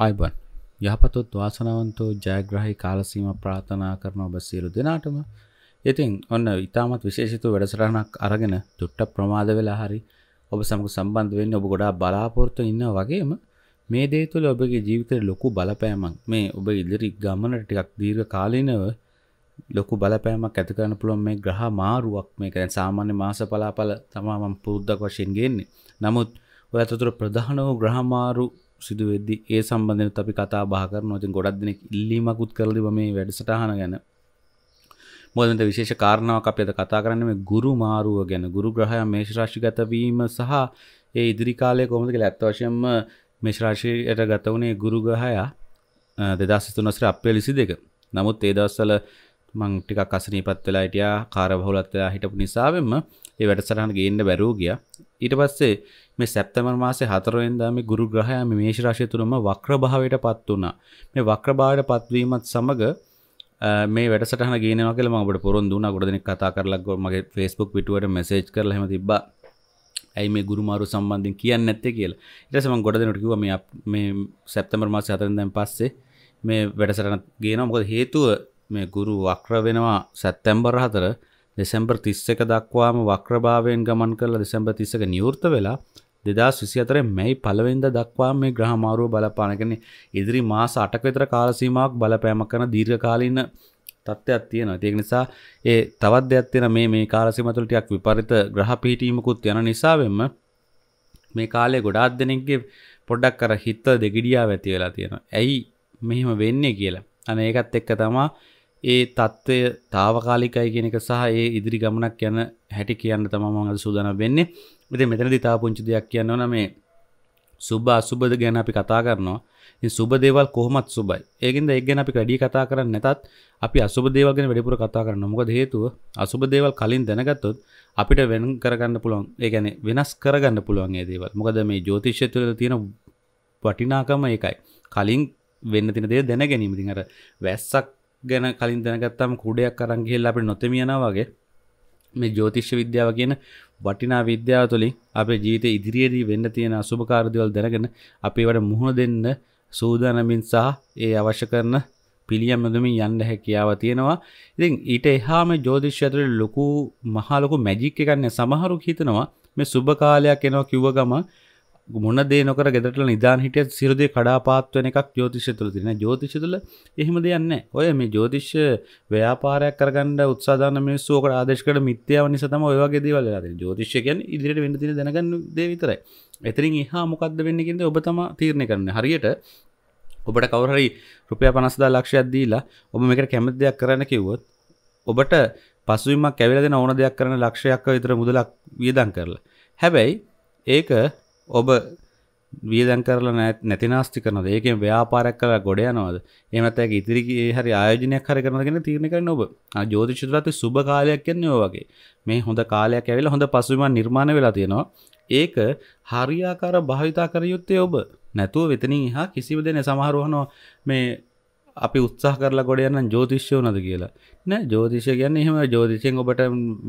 ආයිබන් යහපතොත් වාසනාවන්තෝ ජයග්‍රහහි කාලසීම ප්‍රාථනා කරන ඔබ සියලු දෙනාටම ඉතින් ඔන්න ඉතාමත් විශේෂතු වැඩසරහනක් අරගෙන තුට්ට ප්‍රමාද වෙලා හරි ඔබ සමඟ සම්බන්ධ වෙන්න ඔබ ගොඩා බලාපොරොත්තු ඉන්න වගේම මේ දේ තුළ ඔබගේ ජීවිතයට ලොකු බලපෑමක් මේ ඔබ ඉදිරි ගමනට ටිකක් දීර්ඝ කාලීනව ලොකු බලපෑමක් ඇති කරන්න පුළුවන් මේ ග්‍රහ මාරුවක් මේක දැන් සාමාන්‍ය මාස පලාපල තමා මම පුරුද්දක් වශයෙන් ගෙන්නේ නමුත් ඔය අතතුර ප්‍රධාන වූ ග්‍රහමාරු සිදු වෙද්දි ඒ සම්බන්ධනත් අපි කතා බාකර නොති ගොඩක් දෙනෙක් ඉල්ලීමකුත් කරලිබ මේ වැඩසටහන ගැන මොදට විශේෂ කාරණාවක් අප ඇද කතා කරන්න මේ ගුරු මාරුව ගැන ගුරු ග්‍රහය මේශ්‍රාශිගතවීම සහ ඒ ඉදිරිකාලය කොමද කියලා ඇත්වශයෙන්ම මේශ්‍රාශයට ගත වුණේ ගුරු ග්‍රහයා දෙදස්තුනසර අපේ ලිසි දෙක නමුත් ඒ දවස්සල මං ටිකක් අසනීපත් වෙලා හිටියා කාරබහුලත් වෙලා හිටපු නිසාවෙන්ම ඒ වැඩසටහන ගේන්න බැරූ ගියා ඊට පස්සේ මේ සැප්තැමර් මාසේ 4 වෙනිදා මේ ගුරු ග්‍රහයා මේ මේෂ රාශිය තුලම වක්‍ර භාවයට පත් වුණා. මේ වක්‍ර භාවයට පත්වීමත් සමග මේ වැඩසටහන ගේනවා කියලා මම ඔබට පොරොන්දු වුණා. ගොඩ දෙනෙක් කතා කරලා මගේ Facebook පිටුවට මැසේජ් කරලා එහෙම තිබ්බා. ඇයි මේ ගුරුමාරු සම්බන්ධයෙන් කියන්න නැත්තේ කියලා. ඊට පස්සේ මම ගොඩ දෙනෙකුට කිව්වා මේ මේ සැප්තැම්බර් මාසේ 4 වෙනිදාන් පස්සේ මේ වැඩසටහන ගේනවා. මොකද හේතුව මේ ගුරු වක්‍ර වෙනවා සැප්තැම්බර් 4 දෙසැම්බර් 31 දක්වාම වක්‍රභාවයෙන් ගමන් කරලා දෙසැම්බර් 31 නිවෘත වෙලා 2024 මැයි 1 වෙනිදා දක්වා මේ ග්‍රහ මාරුව බලපාන කියන්නේ ඉදිරි මාස 8ක විතර කාල සීමාවක් බලපෑමක් කරන දීර්ඝකාලීන තත්ත්වයක් තියෙනවා. ඒක නිසා ඒ තවත් දෙයක් තියෙන මේ මේ කාල සීමාව තුළ ටිකක් විපරිත ග්‍රහ පිහිටීමකුත් යන නිසා වෙන්න මේ කාලේ ගොඩාක් දෙනෙක්ගේ පොඩ්ඩක් අර හිත දෙගිඩියාව ඇති වෙලා තියෙනවා. ඇයි මෙහෙම වෙන්නේ කියලා. අනේ ඒකත් එක්ක තමයි ඒ තත්ත්වය තාවකාලිකයි කෙනෙක සහ ඒ ඉදිරි ගමනක් යන හැටි කියන්න තමම අද සූදන වෙන්නේ මෙති මෙතන දිතා පුංචි දෙයක් කියන්න නමේ සුබ අසුබද ගැන අපි කතා කරනවා සුබ දේවල් කොහොමත් සුබයි ඒකින්ද එක් ගැන අපි වැඩි කතා කරන්න නැතත් අපි අසුබ දේවල් ගැන වැඩිපුර කතා කරන්න මොකද හේතුව අසුබ දේවල් කලින් දැනගත්තොත් අපිට වෙන කරගන්න පුළුවන් ඒ ගැන වෙනස් කරගන්න පුළුවන් ඒ දේවල් මොකද මේ ජෝතිෂ්‍ය තුළ තියෙන වටිනාකම ඒකයි කලින් වෙන්න තින දේ දැන ගැනීමතින් අර වැස්සක් ගැන කලින් දැනගත්තම කුඩයක් අරන් ගිහිල්ලා අපිට නොතෙමියනා වගේ මේ ජ්‍යොතිෂ විද්‍යාව කියන වටිනා විද්‍යාව තුළින් අපේ ජීවිතේ ඉදිරියේදී වෙන්න තියෙන අසුභකාරී දේවල් දැනගෙන අපේ වල මුහුණ දෙන්න සූදානමින් සහ ඒ අවශ්‍ය කරන පිළියම් යොදමින් යන්න හැකියාව තියෙනවා ඉතින් ඊට එහාම ජෝතිෂ්‍ය ඇතුළේ ලොකු මහා ලොකු මැජික් එකක් නේ සමහරු හිතනවා මේ සුබ කාලයක් එනවා කිව්ව ගම ගොන දේනොක ගෙදට නිදාන හිටියත් සිරදය කඩාපාත්වන එකක් ජෝතිෂය තුළ තින ජෝතිෂ තුළ එහෙම දෙයන්න ඔය මේ ජෝතිෂ්‍ය ව්‍යාපාරයක් කරගන්න උත්සාධන මේස්සෝකට ආදේශකට මිත්‍යාව නිසතම ඔයවාගේ දවල ජෝතිෂයකයන් ඉදිරිට වෙඩතින දැනගන්න දේවිතරයි එතරින් එහා මොකක්ද වෙන්නකින්ද ඔබ තම තීරණය කරන්න හරියට ඔබට කවරහරි රුපය පනස්දා ලක්ෂයක් දීලා ඔබ මේකට කැමති දෙයක් කරන්න කිව්වොත් ඔබට පසුවීමක් කැවිලද ඕන දෙයක් කරන ලක්ෂයක් විතර මුදලක් වියදන් කරලා හැබැයි ඒක ඔබ වියදන් කරලා නැති නාස්ති කරනද ඒකෙන් ව්‍යාපාරයක් කරලා ගොඩ යනවද එහෙම නැත්නම් ඉතිරි හරි ආයෝජනයක් හරි කරනවද කියන තීරණය කරන්න ඔබ ආ ජ්‍යොතිෂයත් සුබ කාලයක් කියන්නේ ඔය වගේ මේ හොඳ කාලයක් ඇවිල්ලා හොඳ පසුබිමක් නිර්මාණය වෙලා තියෙනවා ඒක හරියාකාර භාවිතා කර යුත්තේ ඔබ නැතුව වෙතනින් එහා කිසිම දෙයක් සමහරවහනවා මේ අපි උත්සාහ කරලා ගොඩ යන්න ජ්‍යොතිෂය උනද කියලා නෑ ජ්‍යොතිෂය කියන්නේ එහෙම ජ්‍යොතිෂයෙන් ඔබට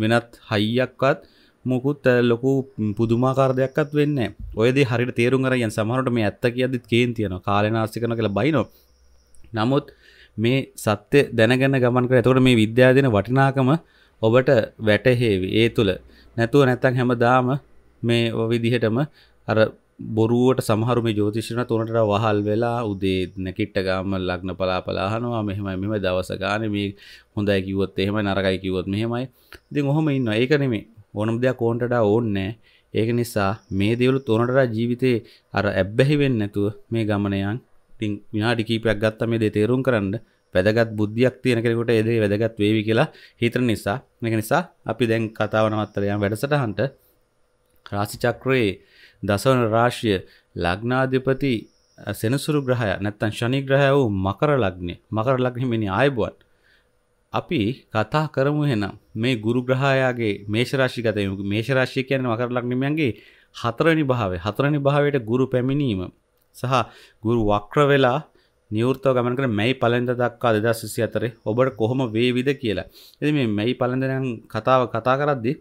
වෙනත් හයියක්වත් මොකුත් ලොකු පුදුමාකාරදයක්ත් වෙන්න ඔයද හරි තේරුම් කරයන් සමහරට මේ ඇත්ත කියදත් කේන් තියෙන කාලනාස්සිකන කළ බයිනො නමුත් මේ සත්‍ය දැනගැන ගමන් කර ඇතවට මේ විද්‍යාදන වටිනාකම ඔබට වැටහේවි ඒ තුළ නැතුව නැත්තන් හැමදාම මේ විදිහටම අර බොරුවට සහරුම ජෝතිෂණ තුනට වහල් වෙලා උදේ නැකිට්ටගාම ලක්න පලාපලාහනවා මෙහෙමයි මෙම දවසගාන මේ හොඳයි කිවොත් එහෙම නරකයි කිවොත් මෙහෙමයි ඉතින් ඔහොම ඉන්න ඒකනෙමේ ඕනම දෙයක් ඕන්ට වඩා ඕනේ ඒක නිසා මේ දේවල් තොනටලා ජීවිතේ අර ඇබ්බැහි වෙන්නේ නැතුව මේ ගමනයන් ඉතින් විනාඩි කීපයක් ගත්තා මේ දේ තේරුම් ගන්න වැදගත් බුද්ධියක් තියෙන කෙනෙකුට ඒ දේ වැදගත් වේවි කියලා හිතන නිසා මේක නිසා අපි දැන් කතාව නවත්තලා යන වැඩසටහනට රාශි චක්‍රයේ දසවන රාශිය ලග්නාධිපති සෙනසුරු ග්‍රහය නැත්තම් ශනි ග්‍රහය වූ මකර ලග්නේ මකර ලග්නේ මෙනි ආයබුවන් අපි කතා කරමු එහෙනම් මේ ගුරු ග්‍රහයාගේ මේෂරාශිගත මේෂරාශිය කියන්නේ මකර ලග්නමයන්ගේ හතරනි භාවය හතරනි භාවයට ගුරු පැමිණීම සහ ගුරු වක්‍ර වෙලා නිවෘතව ගමන් කරන මැයි පලඳ දක්වා 2024 ඔබට කොහොම වේවිද කියලා. ඉතින් මේ මැයි පලඳ නම් කතාව කතා කරද්දී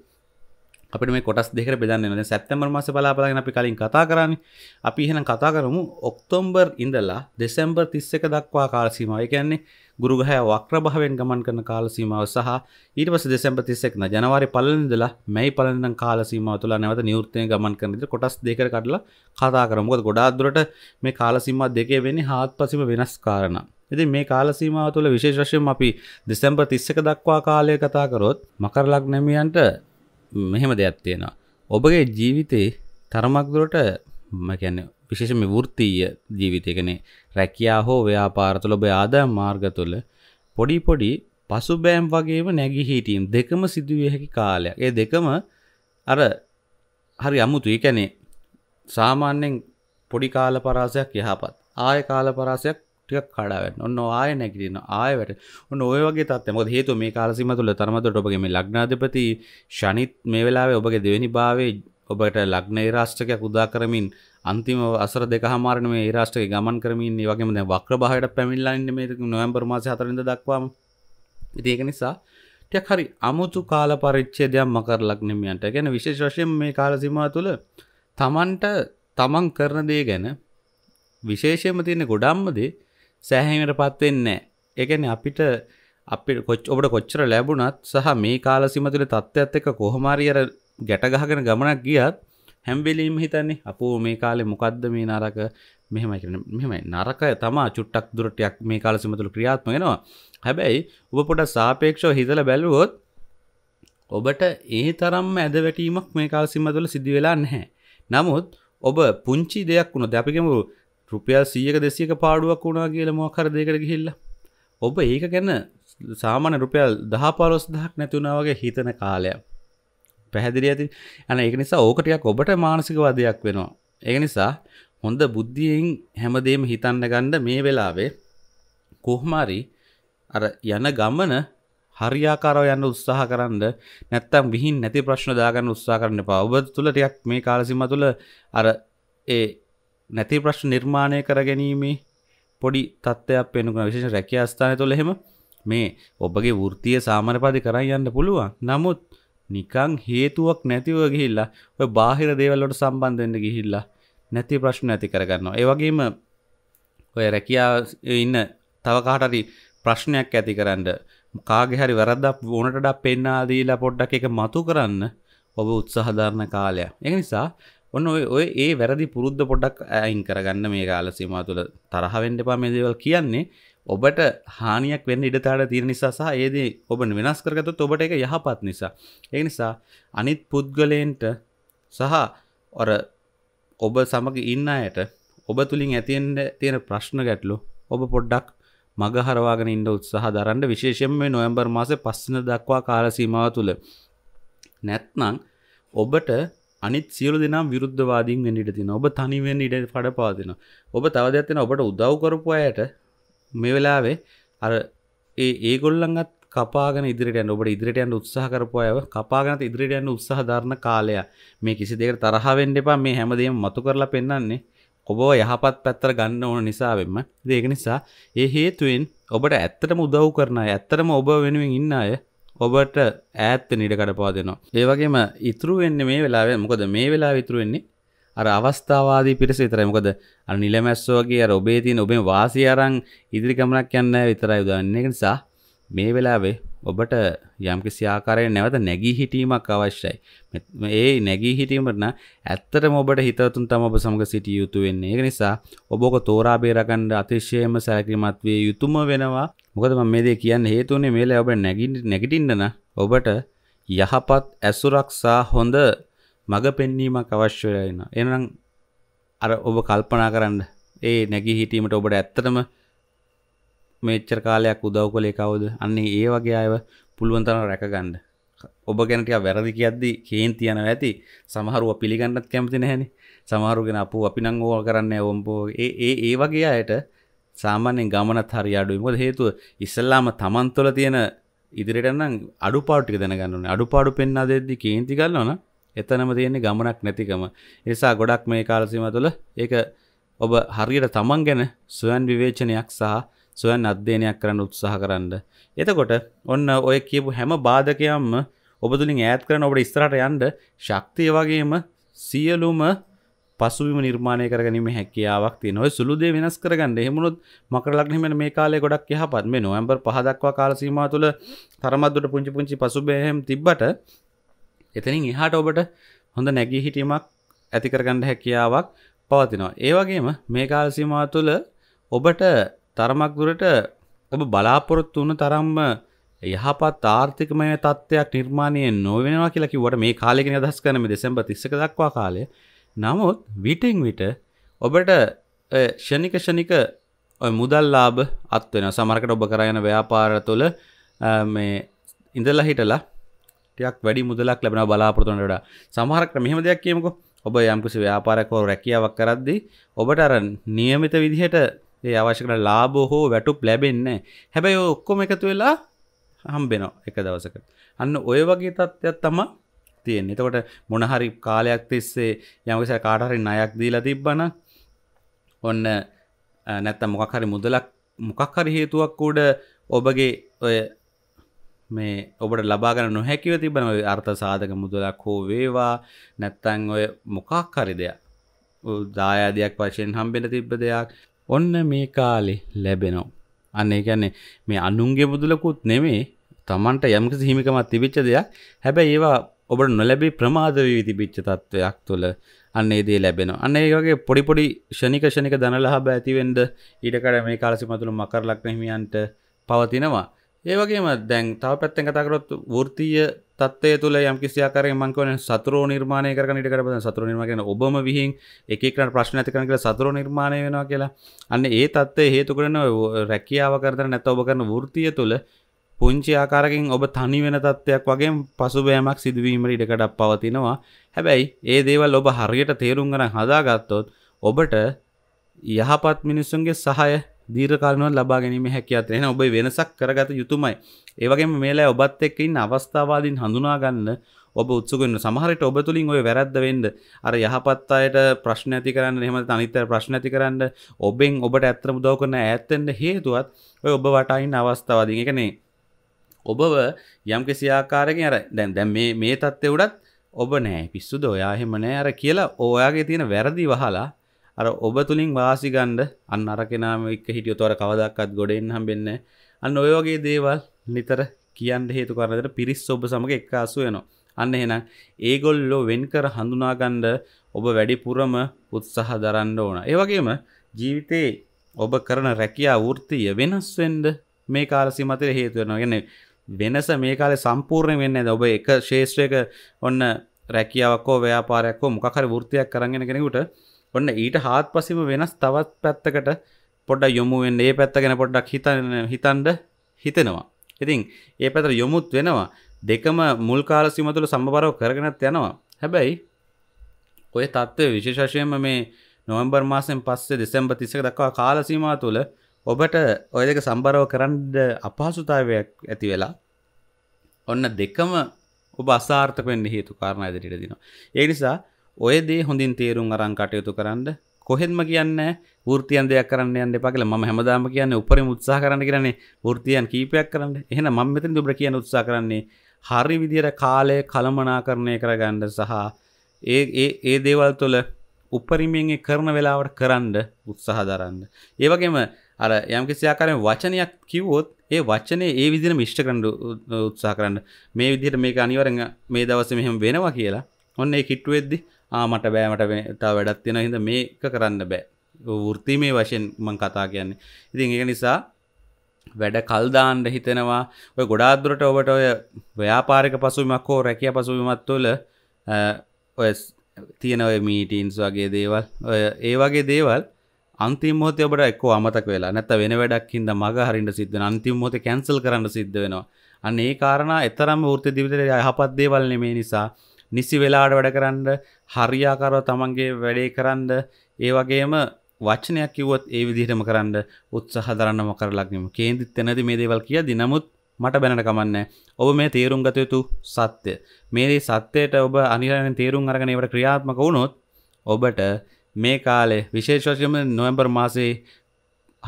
අපිට මේ කොටස් දෙකට බෙදන්නන සැප්තැම්බර් මාස බලාපලගෙන අපි කලින් කතා කරන්න අපි එහෙන කතා කරමු ඔක්තෝම්බර් ඉඳල්ලා දෙසැම්බර් තිස්සක දක්වා කාලසීමාව කියන්නේ ගුරුගහය වක්‍රභාවෙන් ගමන් කරන කාලසීමාව සහ ඊට පස දෙසැම්බ තිස්සෙක්න ජනවාරි පලනිදලා මැයි පලඳන් කාලසීමාව තුළ නැවත නිවෘත්තය ගමන් කරනද කොටස් දෙකර කටලා කතා කරමුකද ගොඩාදුරට මේ කාලසීමා දෙකේ වෙනි හාත් පසිම වෙනස් කාරණ ඇති මේ කාලසීමාව තුළ විශේෂශයෙන් අපි දෙසැම්බර් තිස්සක දක්වා කාලය කතාකරොත් මකරලක් නැමියන්ට මෙහෙම දෙයක් තියෙනවා ඔබගේ ජීවිතේ තරමක්දුරට මැකැන විශේෂම වෘත්තීය ජීවිතයකනේ රැකියා හෝ ව්‍යාපාරතුල ඔබ ආදා මාර්ග තුළ පොඩි පොඩි පසුබෑම් වගේම නැගි හිටීම් දෙකම සිදුවිය හැකි කාලයක් ඒ දෙකම අර හරි අමුතු එකැනේ සාමාන්‍යෙන් පොඩි කාල පරාසයක් යහපත් ආය කාල පරාසයක් ටියක් කඩාවැට ඔන්න ආය නැකිරන්න ආයවට ඔන්න ඔයගේ තත් මො හේතු මේ කාලසිම තුළ තරමතට ඔබගේ මේ ලක්නාධපති ශනිත් මේ වෙලාවේ ඔබගේ දෙවැනි භාවේ ඔබට ලක්න රාෂ්ටකයක් උදා කරමින් අන්තිම අසර දෙක හමාරන මේ රාෂ්ටක ගමන් කරමින් වගේම වක්්‍ර භාහයට පැමිල්ලන්න මේ නොවම්බර් මාස හතරද දක්වාම ඉතිඒක නිසා ටයක් හරි අමුතු කාල පරිච්චේදයක් මකර ලක්නමියන්ට ගැන විශේෂ වශයෙන් මේ කාලසිමා තුළ තමන්ට තමන් කරන දේ ගැන විශේෂයම තියෙන ගොඩම්මදේ සෑහීමට පත්වෙන්න එකන අපිට අපි කොච් ඔබට කොච්චර ලැබුණත් සහ මේ කාල සිමතුල තත්ත්වත් එක කොහොමාරියර ගැටගහගෙන ගමනක් ගියත් හැම්බෙලීම හිතන්නේ අපෝ මේ කාලෙ මොකක්ද මේ නරක මෙහමයි මෙමයි නරකය තමා චුට්ටක් දුරටයක් මේ කාල සිමතුළ ක්‍රියාත්මගෙනවා හැබැයි ඔබ පොට සාපේක්ෂව හිතල බැලුවොත් ඔබට ඒ තරම් ඇද වැටීමක් මේ කාල සිම්මතුල සිද්ධ වෙලා නැහැ නමුත් ඔබ පුංචි දෙයක් වුණ දැපිකමුරු රුපියල් සියක දෙසියක පාඩුවක් වුණා කියල මොකර දෙකට ගිහිල්ල ඔබ ඒක ගැන්න සාමාන රුපියල් දහ පාලොස් දහක් නැතිවුණාවගේ හිතන කාලයක් පැහැදිරි ඇති ඇන එක නිසා ඕකටයක් ඔබට මානසික වදයක් වෙනවා ඒ නිසා හොඳ බුද්ධියෙන් හැමදේම හිතන්න ගණ්ඩ මේ වෙලාවේ කොහමාරි අර යන ගමන හරියාකාරව යන්න උත්සාහ කරන්න නැත්තම් විහින් නැති ප්‍රශ්න දාගන්න උත්සා කරන්න එපා ඔබ තුළටයක් මේ කාලසිම තුළ අර ඒ නැති ප්‍රශ් නිර්මාණය කරගැනීමේ පොඩි තත්ත්වයක් පෙනුන විශේෂ රැකිය අස්ථානය තුළ එහෙම මේ ඔබගේ වෘතිය සාමනපදි කරයි යන්න පුළුවන් නමුත් නිකං හේතුවක් නැතිව ගිහිල්ලා ඔය බාහිර දේවල්ලොට සම්බන්ධෙන්න්න ගිහිල්ලා නැති ප්‍රශ්න ඇති කරගන්නවා ඒවගේම ඔය රැකියාව ඉන්න තවකාටරි ප්‍රශ්නයක් ඇති කරන්න කාගෙහරි වැරදක් ඕනටඩක් පෙන්න්නා දීලා පොඩ්ඩක් එක මතු කරන්න ඔබ උත්සහධාරණ කාලයක්. ඒ නිසා ඔන්න ඔය ඒ වැරදි පුරුද්ධ පොඩක් ඇයින් කරගන්න මේ කාල සීම තුළ තරහවෙන්ඩ පා මේදවල් කියන්නේ ඔබට හානියක් වෙන්න ඉඩතාට තියෙන නිසා සහ ඒද ඔබ වෙනස් කරගතත් ඔබට එක යහපත් නිසා ඒ නිසා අනිත් පුද්ගලයන්ට සහ ඔර ඔබ සමඟ ඉන්න අයට ඔබ තුළින් ඇතිෙන්ට තියෙන ප්‍රශ්න ගැටලු ඔබ පොඩ්ඩක් මගහරවාගෙන ඉන්ඩ උත්සාහ දරන්න විශේෂෙන් මේ නොවම්බර් මාස පස්සන දක්වා කාලසීමාව තුළ නැත්නං ඔබට අනිත් සියලු දෙනම් විරුද්ධවාදීන් වෙන්න ඉඩ තියෙනවා. ඔබ තනි වෙන්න ඉඩ කඩපාදිනවා. ඔබ තව දෙයක් තියෙනවා. ඔබට උදව් කරපු අයට මේ වෙලාවේ අර ඒ ඒගොල්ලන්වත් කපාගෙන ඉදිරියට යන්න ඔබට ඉදිරියට යන්න උත්සාහ කරපු අයව කපාගෙන ඉදිරියට යන්න උත්සාහ දරන කාලය. මේ කිසි දෙයකට තරහ වෙන්න එපා. මේ හැමදේම මතු කරලා පෙන්වන්නේ ඔබව යහපත් පැත්තට ගන්න ඕන නිසා වෙන්න. ඒක නිසා ඒ හේතුවෙන් ඔබට ඇත්තටම උදව් කරන අය, ඇත්තටම ඔබ වෙනුවෙන් ඉන්න අය ඔබට ඈත්ත නිඩ කඩපා දෙනවා. ඒවගේම ඉතුරු වෙන්න මේ වෙලාව මොකද මේ වෙලා විතුරු වෙන්නේ අර අවස්ථාවාදී පිරිස විතරයි මොකද අර නිලමැස්සෝ වගේ අර ඔබේ තියෙන ඔබේ වාසිය අරන් ඉදිරි ගමනක් යන්නේ නැහැ විතරයි උදාන්නේ. ඒක නිසා මේ වෙලාවේ ඔබට යම්කිසි ආකාරයෙන් නැවත නැගී හිටීමක් අවශ්‍යයි. ඒ නැගී හිටීමට නම් ඇත්තටම ඔබට හිතවතුන් තම ඔබ සමග සිටිය යුතු වෙන්නේ. ඒක නිසා ඔබ ඔක තෝරා බේරා ගන්න අතිශයම සැලකිලිමත් විය යුතුම වෙනවා. මොකද මම මේ දේ කියන්න හේතුුනේ මේ ලෑ ඔබ නැගිටින්න නම් ඔබට යහපත් ඇසුරක් සහ හොඳ මඟ පෙන්වීමක් අවශ්‍ය වෙනවා. එහෙනම් අර ඔබ කල්පනා කරන්න ඒ නැගී හිටීමට ඔබට ඇත්තටම මේච්චර කාලයක් උදව් කළේ කවුද අන්නේ ඒ වගේ අයව පුළුවන් තරම් රැකගන්න ඔබ ගැනට වැරදි කියද්දි කේන්ති යන ඇති සමහරුව පිළිගන්නත් කැමති නැහැනි සමහරුගෙන අපපු අපි නං ඕල් කරන්න ඔම්බෝ ඒ ඒ වගේ අයට සාමාන්‍යෙන් ගමනත් හරි අඩුයි මොද හේතුව ඉස්සල්ලාම තමන්තොල තියෙන ඉදිරිටනම් අඩු පාටික දැනගන්නන අඩු පාඩු පෙන්න්නා දෙද්දි කේන්ති කල්ලන එතනම තියෙන්නේ ගමනක් නැතිකම නිසා ගොඩක් මේ කාලසීම තුළ ඒ ඔබ හරියට තමන් ගැන සොයන් විවේචනයක් සහ සොයන් අධ්‍යයනයක් කරන්න උත්සාහ කරන්න. එතකොට ඔන්න ඔය කියපු හැම බාධකයම්ම ඔබ තුළින් ඈත් කරන ඔබට ඉස්තරට යන්ඩ ශක්තිය වගේම සියලුම පසුවිම නිර්මාණය කරගනීම හැකියාවක් තිය නොය සුළුදේ වෙනස් කරගන්න හෙමුණුත් මකරලක්නම මේ කාලෙ ගොඩක් යහපත් මේ නොවම්බර් පහදක්වා කාලසීම තුළ තරමත්දුට පුංචි පුංචි පසුබයහෙම තිබ්බට එතනින් එහාට ඔබට හොඳ නැගී හිටීමක් ඇතිකරගන්න හැකියාවක් පවතිනවා. ඒවගේම මේ කාලසීමා තුළ ඔබට තරමක් දුරට ඔබ බලාපොරොත්තු වුණ තරම්ම යහපත් ආර්ථිකමය තත්ත්වයක් නිර්මාණය නොවෙනවා කියලා කිව්වට මේ කාලෙකින් අදහස් කරන මේ දෙසැම්බර් 31 දක්වා කාලය. නමුත් විටින් විට ඔබට ෂණික ෂණික ඔය මුදල් ලාභ අත් වෙනවා. සමහරකට ඔබ කරගෙන ව්‍යාපාර තුළ මේ ඉඳලා හිටලා ටිකක් වැඩි මුදලක් ලැබෙනවා බලාපොරොත්තු වනට වඩා. සමහරකට මෙහෙම දෙයක් කියමුකෝ. ඔබ යම්කිසි ව්‍යාපාරයක් හෝ රැකියාවක් කරද්දී ඔබට අර නියමිත විදිහට ඒ අවශ්‍යකට ලාබෝ හෝ වැටුප් ලැබෙන්නේ හැබැයි ඔක්කොම එකතු වෙලා හම්බෙනවා එක දවසකට අන්න ඔය වගේ තත්ත්වයක් තමයි තියෙන්නේ එතකොට මොනහරි කාලයක් තිස්සේ යමකිසර කාට හරි ණයක් දීලා තිබ්බනම් ඔන්න නැත්තම් මොකක් හරි මුදලක් මොකක් හරි හේතුවක් උඩ ඔබගේ ඔය මේ ඔබට ලබා ගන්න නොහැකිව තිබෙන ඔය අර්ථ සාධක මුදලක් හෝ වේවා නැත්තම් ඔය මොකක් හරි දෙයක් දායාදයක් වශයෙන් හම්බෙන්න තිබ්බ දෙයක් ඔන්න මේ කාලේ ලැබෙනවා. අන්න ඒ කියන්නේ මේ අනුන්ගේ බුදුලකුත් නෙමේ තමන්ට යම්කිසි හිමිකමක් තිබිච්ච දෙයක්. හැබැයි ඒවා ඔබට නොලැබී ප්‍රමාද වී තිබිච්ච තත්වයක් තුළ අන්න ඒ දේ ලැබෙනවා. අන්න ඒ වගේ පොඩි පොඩි ෂණික ෂණික ධනලාභ ඇතිවෙන්න ඊට කලින් මේ කාලසීමාව තුළ මකර ලග්න හිමියන්ට පවතිනවා. ඒ වගේම දැන් තව පැත්තෙන් කතා කරොත් වෘත්තීය තත්වය තුළ යම් කිසියාකර මංකවන සතුර නිර්මාණය කරන ඉටකට සතුර නිර්මාණය ඔබම විහින් එකකට ප්‍රශ්න ඇති කරන කියලා සතුර නිර්මාණය වෙනවා කියලා අන්න ඒ තත්ත්වය හේතු කරන රැකියාව කරතර නැත ඔබ කරන වෘතිය තුළ පුංචි ආකාරකින් ඔබ තනි වෙන තත්ත්වයක් වගේ පසුබෑමක් සිදුවීමට ඉඩකඩක් පවතිනවා හැබැයි ඒ දේවල් ඔබ හරියට තේරුම් ගන හදාගත්තොත් ඔබට යහපත් මිනිස්සුන්ගේ සහය දීර්කාරනුව ලබා ගැනීම හැකියාව එන ඔබ වෙනසක් කරගත යුතුමයි. ඒ වගේම මේලා ඔබත් එක්ක ඉන්න අවස්ථාවාදීන් හඳුනා ගන්න ඔබ උත්සුක වෙන්න. සමහර විට ඔබ තුලින් ওই වැරද්ද වෙන්න අර යහපත් අයට ප්‍රශ්න ඇති කරන්න එහෙම නැත්නම් අනිත් අයට ප්‍රශ්න ඇති කරන්න ඔබෙන් ඔබට ඇත්තම උදව් කරන ඈත් වෙන්න හේතුවත් ඔය ඔබ වටා ඉන්න අවස්ථාවාදීන්. ඒ කියන්නේ ඔබව යම් කිසි ආකාරකින් අර දැන් දැන් මේ මේ தත්ත්වෙ උඩත් ඔබ නෑ පිස්සුද ඔයා එහෙම නෑ අර කියලා ඔයාගේ තියෙන වැරදි වහලා අර ඔබ තුළින් වාසිගණ්ඩ අන්න අරකෙනම එක් හිටිය තොර කවදක්කත් ගොඩෙන් හම් බෙන්න අන්න ඔයෝගේ දේවල් නිතර කියන්න හේතු කරදට පිරිස් ඔබ සමඟ එක් අසු වෙනවා අන්න එහෙනම් ඒගොල්ලෝ වෙන් කර හඳුනාගණ්ඩ ඔබ වැඩිපුරම උත්සාහ දරන්න ඕන ඒවගේම ජීවිතයේ ඔබ කරන රැකයා වෘතිය වෙනස්වෙන්ඩ මේ කාලසි මතර හේතුවෙනවා ගැන වෙනස මේ කාලේ සම්පූර්ණය වෙන්න ඇද ඔබ එක ශේෂ්‍රයක ඔන්න රැකියාවක්කෝ ව්‍යාපාරයක්කෝ මොකහරි වෘතියක් කරගෙන කෙනෙකුට ඔන්න ඊට හාත් පසිම වෙනස් තවත් පැත්තකට පොඩ්ඩ යොමුුවෙන් ඒ පැත්ත ගැන පොඩ්ඩක් හිතන්න හිතන්ඩ හිතෙනවා. ඉතින් ඒ පැතර යොමුත් වෙනවා දෙකම මුල් කාල සිමතුළ සම්බරව කරගෙනත් යනවා හැබැයි ඔය තත්ත්වය විශේෂශයම මේ නොවම්බර් මාසෙන් පස්සේ දෙසම්බ තිස්සක දක්වා කාලසීමා තුළ ඔබට ඔය දෙක සම්බරව කරන්ඩ අපහසුතාවයක් ඇති වෙලා ඔන්න දෙකම ඔබ අසාර්ථක වෙන්න හේතු කාරණ ඇදිට දිනවා ඒ නිසා ඔය දේ හොඳින් තේරුම් අරං කටයුතු කරන්න කොහෙත්ම කියන්න ෘතියන් දෙයක් කරන්න යන්න එපා කියලා මම හැමදාම කියන්නේ උපරිම උත්සාහ කරන්න කියන්නේ ෘතියන් කීපයක් කරන්න. එහෙනම් මම මෙතන ඔබට කියන උත්සාහ කරන්නේ හරි විදියට කාලය කළමනාකරණය කරගන්න සහ ඒ ඒ ඒ දේවල් තුළ උපරිමයෙන් කරන වෙලාවට කරන්න උත්සාහ දරන්න. ඒ වගේම අර යම්කිසි ආකාරයෙන් වචනයක් කිව්වොත් ඒ වචනේ ඒ විදිහටම ඉෂ්ට කරන්න උත්සාහ කරන්න. මේ විදිහට මේක අනිවාර්යෙන් මේ දවසේ මෙහෙම වෙනවා කියලා. ඔන්න ඒ කිට්ටුවෙද්දි ආමට බෑමට තා වැඩත් තියෙන හිද මේක කරන්න බෑ වෘත්තිමේ වශයෙන් මං කතා කියන්නේ ඉතින් ඒ නිසා වැඩ කල්දාන්ඩ හිතෙනවා ඔය ගොඩාදුරට ඔබට ඔය ව්‍යාපාරික පසුමක් හෝ රැකිය පසුවිමත් තුළ ඔය තියෙන ඔය මීටීන්ස් වගේ දේවල් ඔය ඒ වගේ දේවල් අන්තිමෝත ඔබට එක්ක අමතක වෙලා නැත වෙන වැඩක්හින්ද මග හරිට සිද්ධ අන්තිමෝත කැන්සල් කරන්න සිද්ධ වෙනවා අන්න ඒ කාරණ එතරම් ෘති දිවිතර යහපත් දේවල් නෙමේ නිසා නිසි වෙලාට වැඩ කරන්න හරියාකරව තමන්ගේ වැඩේ කරන්න ඒවගේම වචනයක් කිව්වත් ඒ විදිහටම කරන්න උත්සහ දරන්නම කරලක්නම කේන්දිත් නැති මේ දේවල් කිය දිනමුත් මට බැනට කමන්න ඔබ මේ තේරුම් ගතයුතු සත්‍ය මේදේ සත්‍යයට ඔබ අනිරණ තේරුම් අරගනවට ක්‍රියාත්මක වුණොත් ඔබට මේ කාලේ විශේෂවශයම නොවම්බර් මාසේ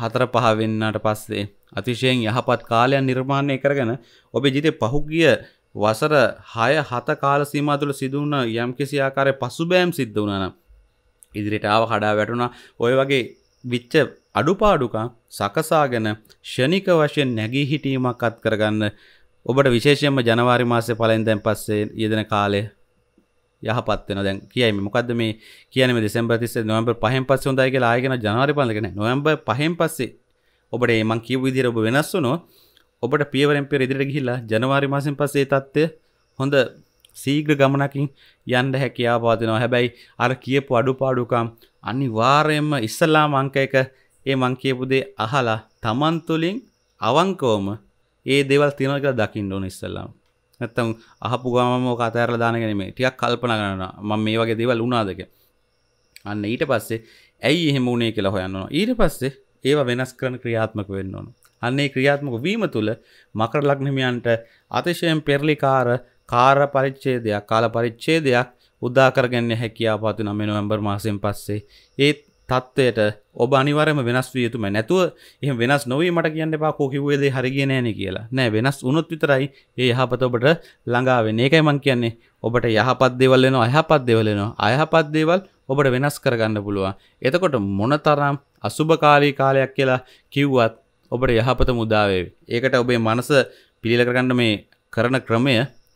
හතර පහ වෙන්නට පස්සේ අතිශයෙන් යහපත් කාලයන් නිර්මාණය කරගෙන ඔබේ ජීතය පහුගිය වසර හය හත කාල සීමාතුළ සිදුවන යම් කිසි ආකාරය පසුබෑම් සිද්ධ වනනම් ඉදිරිට ආව කඩා වැටුණා ඔය වගේ විච්ච අඩුපාඩුකා සකසාගෙන ෂණික වශයෙන් නැගී හිටීමක් අත් කරගන්න ඔබට විශේෂයෙන්ම ජනවාරි මාසය පලෙන් දැන් පස්සේ යෙදෙන කාලය යහපත් වෙන දැන් කියයි මොකද මේ කියන්නේ දෙසැම්බර් 30 නොවැම්බර් 5න් පස්සේ හොඳයි කියලා ආයෙ කියන ජනවාරි 15 කියන්නේ නොවැම්බර් 5න් පස්සේ ඔබට මං කියපු විදිහට ඔබ වෙනස් වුණොත් ඔබට පියවරෙන් පෙර ඉදිරිට ගිහිල්ලා ජනවාරි මාසෙන් පස්සේ තත්ත්වය හොඳ සීග්‍ර ගමනකින් යන්න හැකියාවාදනවා හැබැයි අර කියපු අඩුපාඩුකම් අනිවාර්යෙන්ම ඉස්සල්ලාම අංක එක ඒ මං කියපු දේ අහලා Taman තුලින් අවංකවම ඒ දේවල් තියෙනවා කියලා දකින්න ඕන ඉස්සල්ලාම. නැත්තම් අහපු ගමම ඔක අතහැරලා දානගෙන නෙමෙයි. ටිකක් කල්පනා කරනවා මම මේ වගේ දේවල් වුණාද අන්න ඊට පස්සේ ඇයි එහෙම වුණේ කියලා හොයන්න ඕන. ඊට පස්සේ ඒවා වෙනස් කරන ක්‍රියාත්මක වෙන්න ඕන. අන්නේ ක්‍රියාත්මක වීම තුළ මකර ලග්නමියන්ට අතිශයෙන් පෙරලිකාර කාර පරිච්ඡේදයක් කාල පරිච්ඡේදයක් උදා කරගන්න හැකියාව පතුනා මේ නොවැම්බර් මාසයෙන් පස්සේ ඒ තත්ත්වයට ඔබ අනිවාර්යයෙන්ම වෙනස් විය යුතුමයි නැතුව එහෙම වෙනස් නොවී මට කියන්න එපා කෝ කිව්වේ දේ හරි ගියේ නෑනේ කියලා නෑ වෙනස් වුණොත් විතරයි ඒ යහපත ඔබට ළඟා වෙන්නේ ඒකයි මම කියන්නේ ඔබට යහපත් දේවල් වෙනවා අයහපත් දේවල් වෙනවා අයහපත් දේවල් ඔබට වෙනස් කරගන්න පුළුවන් එතකොට මොනතරම් අසුභකාරී කාලයක් කියලා කිව්වත් ඔබට යහපත මුදාවේ ඒකට ඔබේ මනස පිළිලකරගන්න මේ කරන ක්‍රමය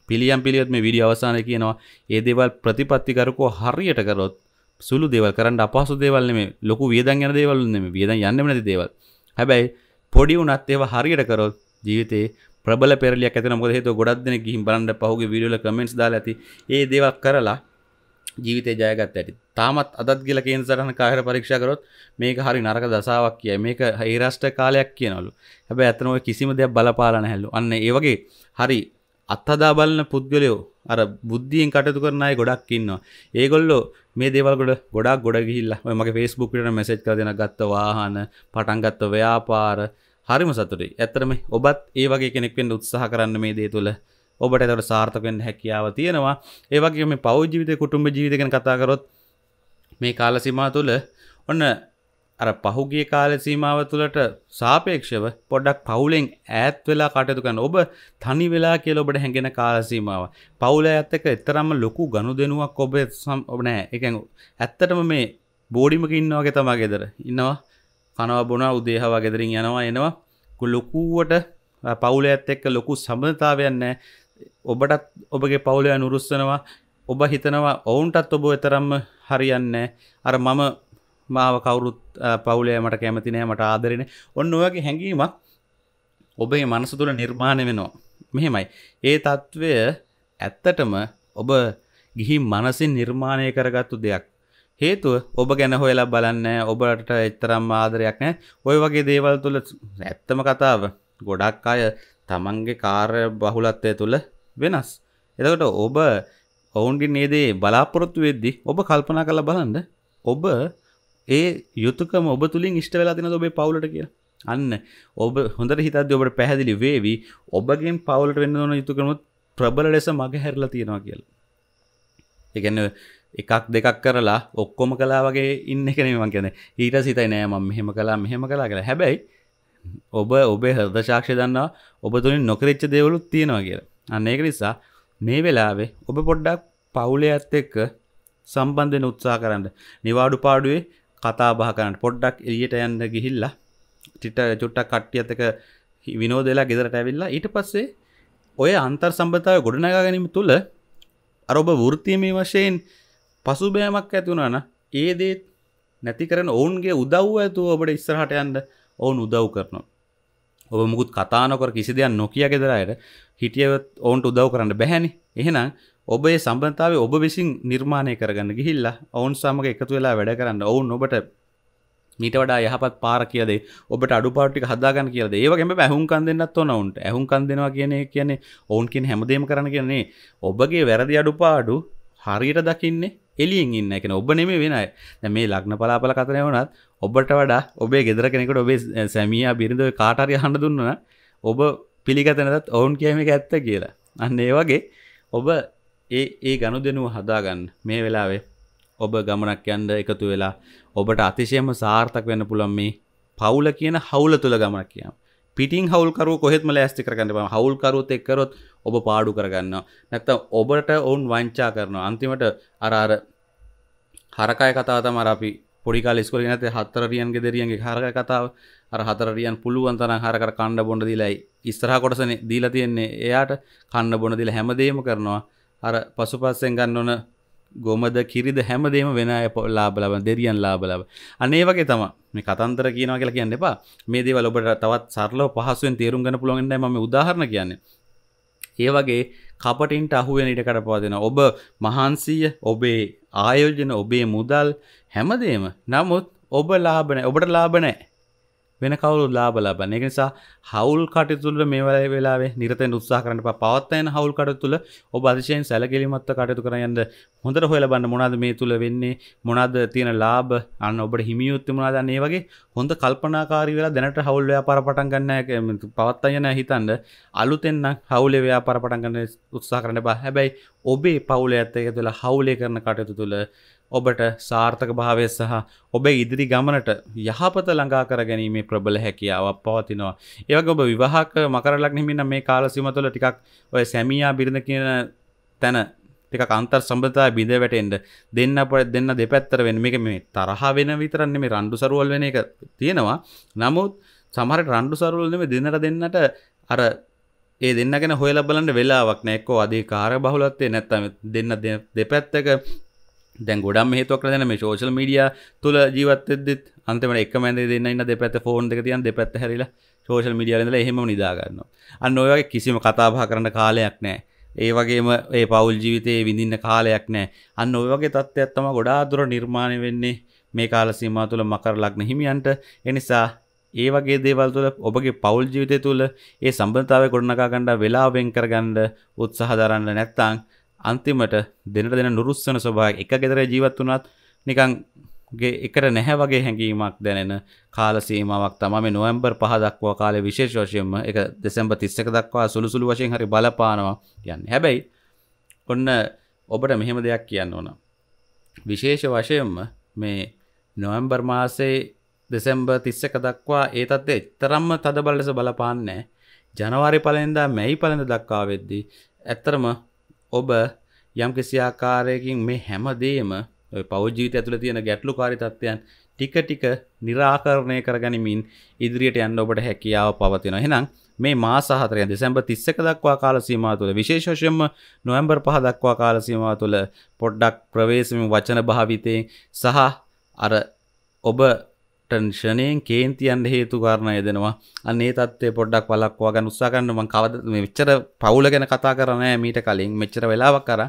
පිළියම් පිළියොත් මේ විඩිය අවසාන කියනවා ඒ දේවල් ප්‍රතිපත්තිකරකෝ හරියට කරොත් සුළු දේවල් කරන්න අපහසු දේවල් නෙමේ ලොකු වියදන් යන දේවල් නෙමේ වියදන් යන්නෙම නැති දේවල් හැබැයි පොඩි වුණත් ඒවා හරියට කරොත් ජීවිතේ ප්‍රබල පෙරලියක් ඇතන මොකද හේතුව ගොඩක් දෙනෙක් ගිහින් බලන්න පහුගිය වීඩියෝ වල කමෙන්ට්ස් දාලා ඇති ඒ දේවල් කරලා ජීවිතය ජයගත් ඇති තාමත් අදත් ගිල කේන් සටන කාහර පරීක්ෂකරොත් මේක හරි නරක දසාවක් කිය මේක හේරෂ්ට කාලයක් කියනලු හැබ ඇතනව කිසිම දෙයක් බලපාලන හැල්ලු අන්න ඒවගේ හරි අත්හදා බලන පුද්ගලයෝ අර බුද්ධියෙන් කටතු කරනය ගොඩක් ඉන්නවා ඒගොල්ලෝ මේ දේවල්ගොඩ ගොඩක් ගොඩ ගිල්ල මගේ ෆෙස්බුක්ට මැසෙච් කරදන ගත්ත වාහන පටන්ගත්ත ව්‍යාපාර හරිම සතුරේ ඇතරම ඔබත් ඒ වගේ කෙනෙක්ෙන් උත්සාහ කරන්න මේ දේ තුළ ඔබට තොට සාර්ථකෙන් හැකියාව තියෙනවා ඒවගේ මේ පෞද්ජීවිත කුටුම්ඹ ජීවිතකෙන කතාකරොත් මේ කාලසිමා තුළ ඔන්න අර පහුගිය කාල සීමාව තුළට සාපේක්ෂව පොඩක් පවුලෙන් ඈත් වෙලා කටයුතුකන් ඔබ තනි වෙලා කියල ඔබට හැඟෙන කාලසීමාව. පවුල ඇත්තක එතරම්ම ලොකු ගණු දෙනුවක් ඔබ සම් ඔබ නෑ එකඟු. ඇත්තටම මේ බෝඩිමක ඉන්නවාගේ තමා ගෙදර ඉන්නවා කනවා බොනා උදේහවා ගෙදරින් යනවා එනවා ලොකුවට පවුල ඇත් එක්ක ලොකු සබඳතාවයන්න ඔබටත් ඔබගේ පවුලය නුරුස්සනවා ඔබ හිතනවා ඔවුන්ටත් ඔබ එතරම්ම හරියන්නේ අර මම මාව කවුරුත් පවුලය මට කැමතිනෑ මට ආදරෙන ඔන්න ඔයගේ හැඟීමක් ඔබේ මනස තුළ නිර්මාණය වෙනවා මෙහෙමයි ඒ තත්ත්වය ඇත්තටම ඔබ ගිහි මනසින් නිර්මාණය කරගත්තු දෙයක් හේතුව ඔබ ගැන හොයලා බලන්න ඔබට එතරම් ආදරයක් නෑ ඔය වගේ දේවල් තුළ ඇත්තම කතාව ගොඩක් අය තමන්ගේ කාර්ය බහුලත්වය තුළ වෙනස්. එතකට ඔබ ඔවුන්ගේ නේදේ බලාපොරොත්තු වෙද්දි ඔබ කල්පනා කළ බලන්න ඔබ ඒ යුතුකම ඔබ තුළින් ඉෂ්ට වෙලා තින ඔබේ පවුලට කිය අන්න ඔබ හොඳට හිතද ඔබට පැහැදිලි වේවි ඔබගේ පවුලට වෙන්න ඕන යුතුකරමුත් ප්‍රබල ලෙස මග හැරලා තියෙනවා කියල එකන්න එකක් දෙකක් කරලා ඔක්කොම කලා වගේ ඉන්න කෙනීමන් කියන ඊට සිතයි නෑම මෙහෙම කලා මෙහෙම කලා කළ හැබැයි ඔබ ඔබේ හද ශක්ෂ දන්නවා ඔබ තුළින් නොකරච්ච දෙවලුත් තියෙනවා කියලා අන්න ඒක නිසා මේ වෙලාවේ ඔබ පොඩ්ඩක් පවුලේ ඇත් එක්ක සම්බන්ධෙන උත්සා කරන්න නිවාඩු පාඩුවේ කතා බහ කරන්න පොඩ්ඩක් එලියට යන්න ගිහිල්ලා ටිට චුට්ටක් කට්ටියත් එක විනෝදලා ගෙදරට ඇවිල්ලා ඊට පස්සේ ඔය අන්තර් සම්බතාව ගොඩනගා ගැනීම තුළ අර ඔබ වෘත්තියමේ වශයෙන් පසුබෑමක් ඇති වුණා නම් ඒ දේ නැති කරන ඔවුන්ගේ උදව්ව ඇතුව ඔබට ඉස්සරහට යන්න ඔවුන් උදව් කරනවා ඔබ මුකුත් කතානොකර කිසි දෙයක් නොකිය ගෙදරයට හිටියවත් ඔවුන්ට උදව් කරන්න බැහැනි එහෙනම් ඔබේ සම්බන්ධාව ඔබ විසින් නිර්මාණය කරගන්න ගිහිල්ලා ඔවුන් සමඟ එකතු වෙලා වැඩ කරන්න ඔවුන් ඔබට මීට වඩා යහපත් පාර කියද ඔබට අඩු පාටික හදාගන්න කියද ඒවගේම ඇහුම්කන් දෙන්නත් ඕන ඔවුන්ට ඇහුම්කන් දෙනවා කියන්නේ කියන්නේ ඔවුන් කියන හැමදේම කරන කියන්නේ ඔබගේ වැරදි අඩු පාඩු හරියට දකින්නේ එලියෙන් ඉන්න එකන ඔබ නෙමේ වෙනයි මේ ලග්න පලාපල කතනය වනත් ඔබට වඩා ඔබේ ගෙදර කෙනෙකට ඔබේ සැමිය බිරිඳ කාටරය හඬ දුන්නන ඔබ පිළිගතනත් ඔවුන් කියම එක ඇත්ත කියලා අන්න ඒ වගේ ඔබ ඒ ඒ ගණු දෙනුව හදාගන්න මේ වෙලාවේ ඔබ ගමනක් යන්ද එකතු වෙලා ඔබට අතිශයම සාර්ථක වෙන්න පුළන් මේ පවුල කියන හවුල තුළ ගමනක් කියම් පිටින් හවල්කරුව කොහෙත්ම ලෑස්ති කරගන්න බ හවල්කරුත් එක්කරොත් ඔබ පාඩු කරගන්න නැත්ත ඔබට ඔවුන් වංචා කරනවා අන්තිමට අරාර හරකාය කතාව තමර අපි පොඩිකාල ස්කොල නත හත්තරරියන්ගේ දෙරියන්ගේ හරක කතාව අර හතරරියන් පුළුවන්තන හරකර කණ්ඩ බොඩ දිලයි ඉස්තරහ කොටසන දීලා තියෙන්නේ එයාට කණ්ඩ බොන දිල හැමදේම කරනවා අර පසුපස්සෙන් ගන්න ඕන ගොමද කිරිද හැමදේම වෙන ලාබලබ දෙරියන් ලාබලබ අනේ වගේ තම මේ කතන්තර කියනවා කියලා කියන්න එපා මේ දේවල් ඔබට තවත් සරලව පහසුවෙන් තේරුම් ගන්න පුළුවන් ම උදාහරණ කියන්නේ ඒ වගේ කපටින්ට අහුවෙන ඉඩ කඩපා දෙෙන ඔබ මහන්සීය ඔබේ ආයෝජන ඔබේ මුදල් හැමදේම නමුත් ඔබ ලාබන ඔබට ලාබනෑ වෙන කවුරු ලාබ ලබන්න එක නිසා හවුල් කටතුල මේවල වෙලාේ නිරතෙන් උත්සා කරන්න පවත්තයන හවුල් කට තුළ ඔබ අතිශයෙන් සැලකිලිමත්ත කටතු කරයන්ද හොඳට හොල බන්න මොනාද මේ තුළ වෙන්නේ මොනාද තියෙන ලාබ අන්න ඔබට හිමියුත්ති මනාදන්නේ වගේ හොඳ කල්පනාකාරී වෙලා දැනට හවුල් ව්‍යාපාර පටන් ගන්න පවත්තයන හිතන්ඩ අලුතෙන්න්න හවුලේ ව්‍යාපාර පටන් ගන්න උත්සා කරන්න බා හැබැයි ඔබේ පවුල ඇත්ත එක තුළ හවුලේ කරන කටයුතු තුළ ඔබට සාර්ථක භාවය සහ ඔබේ ඉදිරි ගමනට යහපත ළඟා කර ගැනීමේ ප්‍රබල හැකියාවක් පවතිනවා. ඒවගේ ඔබ විවාහක මකර ලග්නෙ හිමිනම් මේ කාල සීම තුළ ටිකක් ඔය සැමියා බිරිඳ කියන තැන ටිකක් අන්තර් සම්බතා බිඳ වැටෙන්ට දෙන්න අපට දෙන්න දෙපැත්තර වෙන මේක මේ තරහ වෙන විතරන්නේ මේ රණ්ඩු සරුවල් වෙන එක තියෙනවා නමුත් සමහරට රණ්ඩු සරුවල්ම දෙන්නට දෙන්නට අර ඒ දෙන්න ගැන හොයල බලන්න වෙලාවක් නෑක්කෝ අධේ කාර බහුලත්තේ නැත්තම දෙන්න දෙපැත්තක දැන් ගොඩම් හේතුවක් දැන මේ ෝෂල් මීඩිය තුළ ජීවත්තෙදත් අන්තමට එක්මද දෙන්න ඉන්න දෙපැත් ෆෝන් දෙක තියන් දෙපැත් හැරිල ෝෂල් මිඩියලඳල එහෙම නිදාගන්න අන්න ඔයගේ කිසිම කතාබා කරන්න කාලයක් නෑ ඒ වගේම ඒ පවුල් ජීවිතයේ විඳින්න කාලයක් නෑ අන්න ඔය වගේ තත්ත්වයක්ත්තම ගොඩාදුර නිර්මාණය වෙන්නේ මේ කාල සීමා තුළ මකර ලක්න හිමියන්ට එනිසා ඒ වගේ දේවල් තුළ ඔබගේ පවුල් ජීවිතය තුළ ඒ සම්බන්ධාව ගොඩනකා ගණ්ඩ වෙලාවෙන් කරගණ්ඩ උත්සහ දරන්න නැත්තං අන්තිමට දෙනට දෙන නුරුස්සන ස්වභාව එක ගෙදර ජීවත් වුණත් නිකං ගේ එකට නැහැ වගේ හැඟීමක් දැනෙන කාලසීමාවක් තම මේ නොවම්බර් පහ දක්වා කාලේ විශේෂ වශයෙන්ම එක දෙසැම්බර් 31 දක්වා සුළු සුළු වශයෙන් හරි බලපානවා කියන්නේ. හැබැයි ඔන්න ඔබට මෙහෙම දෙයක් කියන්න ඕන. විශේෂ වශයෙන්ම මේ නොවම්බර් මාසේ දෙසැම්බර් 31 දක්වා ඒ තත්ත්වය එතරම්ම තදබල ලෙස බලපාන්නේ නැහැ. ජනවාරි පළවෙනිදා මැයි පළවෙනිදා දක්වා වෙද්දී ඇත්තරම ඔබ යම් කිසි ආකාරයකින් මේ හැමදේම ඔය පෞද්ගල ජීවිතය ඇතුළේ තියෙන ගැටලුකාරී තත්ත්වයන් ටික ටික निराකරණය කරගනිමින් ඉදිරියට යන්න ඔබට හැකියාව පවතිනවා. එහෙනම් මේ මාස හතරය දෙසැම්බර් 31 දක්වා කාල සීමාව තුළ විශේෂ වශයෙන්ම නොවැම්බර් 5 දක්වා කාල සීමාව තුළ පොඩ්ඩක් ප්‍රවේශමින් වචන භාවිතයෙන් සහ අර ඔබ ෂණයෙන් කේන්තියන් හේතු කාරණය දෙනවා අන්නේ තත්ේ පොඩ්ඩක් වලක් වග උත්සාගන්නම කවද මෙච්චර පවුල ගැන කතා කරනෑ මීට කලින් මෙච්චර වෙලාවක් කර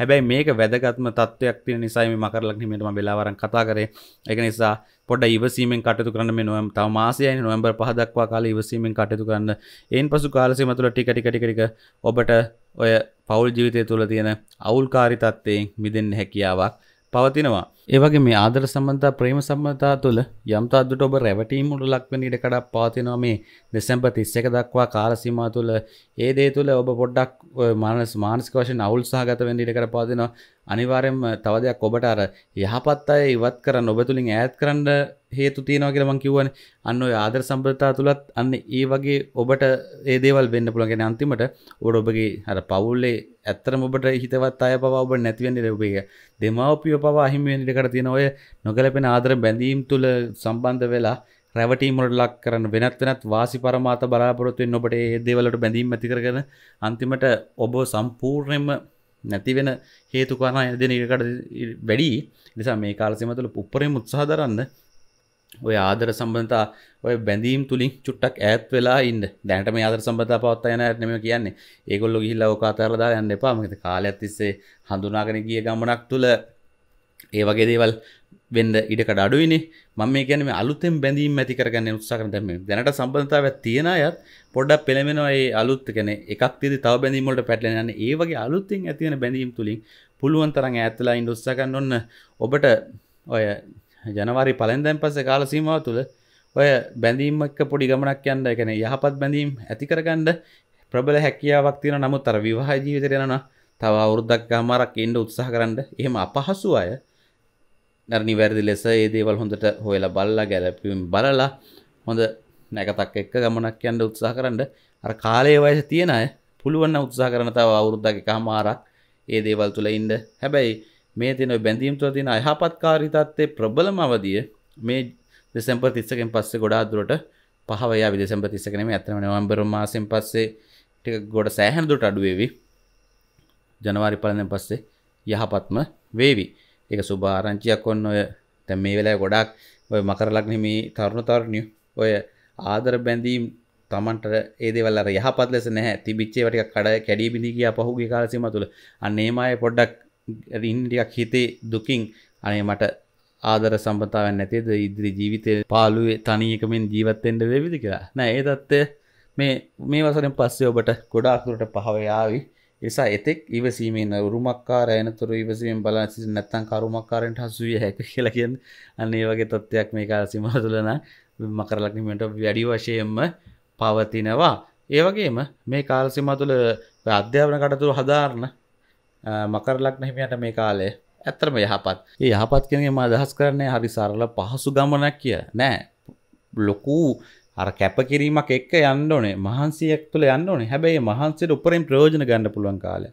හැබැයි මේක වැදගත්ම තත්වයක් තිය නිසාම මකරලක් නිමටම වෙලාවරන් කතා කරේ එක නිසා පොඩ ඉවසීමෙන් කටතු කරන්න මෙනුවම් තම මාසයයි නොවම්බර් පහදක්වා කාල ඉවසීමෙන් කටතු කරන්න එන් පසු කාලසය මතුළ ටිකටිකටිකටික ඔබට ඔය පවුල් ජීවිතය තුළ තියෙන අවුල්කාරි තත්වයෙන් මිදෙන් හැකියාවක් පවතිනවා. ඒවගේ මේ ආදර සම්බන්ධතා ප්‍රේම සම්බන්ධතා තුළ යම්තාදදුට ඔබ රැවටීමට ලක්වන ඉඩ කඩක් පවතිනවා මේ දෙසැම්ප තිස්සක දක්වා කාලසිමා තුළ ඒ දේ තුළ ඔබ පොඩ්ඩක් මානස් මානසික වශයෙන් අවුල් සහගත වෙන්න ඉඩ කඩ පවතිනවා අනිවාර්යෙන්ම තව දෙයක් ඔබට අර යහපත් අය ඉවත් කරන්න ඔබ තුලින් ඈත් කරන්න හේතු තියෙනවා කියලමං කිවන අන්න ආදර සම්ප්‍රතා තුළත් අන්න ඒ වගේ ඔබට ඒදේවල් වෙන්න පුළගෙන අන්තිමට ඔඩ ඔබගේ හර පවුල්ලේ ඇත්තරම ඔබට හිතවත් අය පවා ඔබ නැතිවෙන්න රැවගේ දෙමවපිය පවා අහිමිවෙනිටකට තියෙන ඔය නොගලපෙන ආදර බැඳීම් තුළ සම්බන්ධ වෙලා රැවටීමට ලක් කරන්න වෙනත් වෙනත් වාසි පරමාත බලාපොරොත්තුවෙන් ඔබට ඒ දේවලට බැඳීම් ඇති කරගෙන අන්තිමට ඔබ සම්පූර්ණයම නැතිවෙන හේතුකානා එදෙන ඉරකට වැඩි නිසා මේ කාලසිමතුළ පුප්පරේ මුත්සාහ දරන්න ඔය ආදර සම්බඳතා ඔය බැඳීම් තුළින් චුට්ටක් ඈත් වෙලා ඉන්න දැනට මේ ආදර සම්බඳතා පවත්වා යන හැටනම කියන්නේ ඒගොල්ලෝ ගිහිල්ලා ඕක අතහැරලා දාලා යන්න එපා මොකද කාලයක් තිස්සේ හඳුනාගෙන ගිය ගමනක් තුළ ඒ වගේ දේවල් වෙන්න ඉඩකට අඩුයිනේ මම මේ කියන්නේ මේ අලුතෙන් බැඳීම් ඇති කරගන්න උත්සාහ කරන දැන් මේ දැනට සම්බන්ධතාවයක් තියෙන අයත් පොඩ්ඩක් පෙළඹෙනවා ඒ අලුත් කියන්නේ එකක් තියදී තව බැඳීම් වලට පැටලෙන යන්නේ ඒ වගේ අලුතින් ඇති වෙන බැඳීම් තුලින් පුළුවන් තරම් ඈත් වෙලා ඉන්න උත්සාහ ගන්න ඔන්න ඔබට ඔය ජනවාරි පලෙන්දැන් පස්ස කාල සීමාව තුළ ඔය බැඳීමක් පොඩි ගමනක් යන්න එකන යහපත් බැඳීම් ඇතිකරගණ්ඩ ප්‍රබල හැකියාවක් තියෙන නමුත් අර විවාහ ජීවිතර යන තව අවුරුද්දක් ගමාරක් එන්ඩ උත්සාහ කරන්න එහෙම අපහසු අය නැරනි වැරදි ලෙස ඒ දේවල් හොඳට හොයලා බල්ලා ගැලපීම් බලලා හොඳ නැකතක් එක්ක ගමනක් යන්න උත්සාහ කරන්න අර කාලයේ වයස තියෙන අය පුළුවන් උත්සාහ කරන තව අවුරුද්දක කමාරක් ඒ දේවල් තුළ ඉන්න හැබැයි මේ තින බැඳීම් තුළ තින අයහපත්කාරිතත්වේ ප්‍රබලම අවදිය මේ දෙසැම්පර් තිස්සකෙන් පස්සේ ගොඩාදුරට පහවය විදෙසැම්ප තිස්සකනම ඇතම නවම්බර මාසෙන් පස්සේ ටික ගොඩ සෑහන් දුට අඩුවේවි ජනවාරි පලනෙන් පස්සේ යහපත්ම වේවි එක සුභාරංචියක් ඔන්න ඔය තැම් මේ වෙලා ගොඩක් ඔය මකරලක්නෙම තරුණු තරණය ඔය ආදර බැඳීම් තමන්ට ඒදවල යහපත් ලෙස නැහැ තිබිච්චේ වැටික කඩ කැඩී බිඳී කිය පහුගේ කාලසීම තුළ අන්නේමය පොඩ්ඩක් රින්ඩියක් හිතේ දුකින් අනේ මට ආදර සම්පතාවන් නැතිේද ඉදිරි ජීවිතය පාලුවේ තනීකමින් ජීවත්තෙන්ට වෙවිදි කියලා නෑ ඒ දත්ත මේ මේ වසරෙන් පස්සේ ඔබට ගොඩාක්තුරට පහවයාවි නිසා එතෙක් ඉවසීමෙන් උරුමක්කාර ඇනතුර ඉවසීමෙන් බල නැත්තන් කරුමක්කාරෙන්ට හසුවිය හැක කියලකෙන් අන්නේ වගේ තත්ත්වයක් මේ කාල සිමහතුලන මකරලක්නීමට වැඩි වශයෙන්ම පවතිනවා ඒවගේම මේ කාලසිමතුළ අධ්‍යාපන කටතුරු හදාරණ මකර ලක්න හිමියට මේ කාලේ ඇත්තරම යහපත් ඒ යහපත් කෙනගේ ම අදහස් කරන්නේ හරි සරල පහසු ගමනක් කිය නෑ ලොකූ අර කැපකිරීමක් එක්ක යන්න ඕනේ මහන්සියක් තුළ යන්න ඕනේ හැබැයි මහන්සියට උපරින් ප්‍රයෝජන ගන්න පුළුවන් කාලය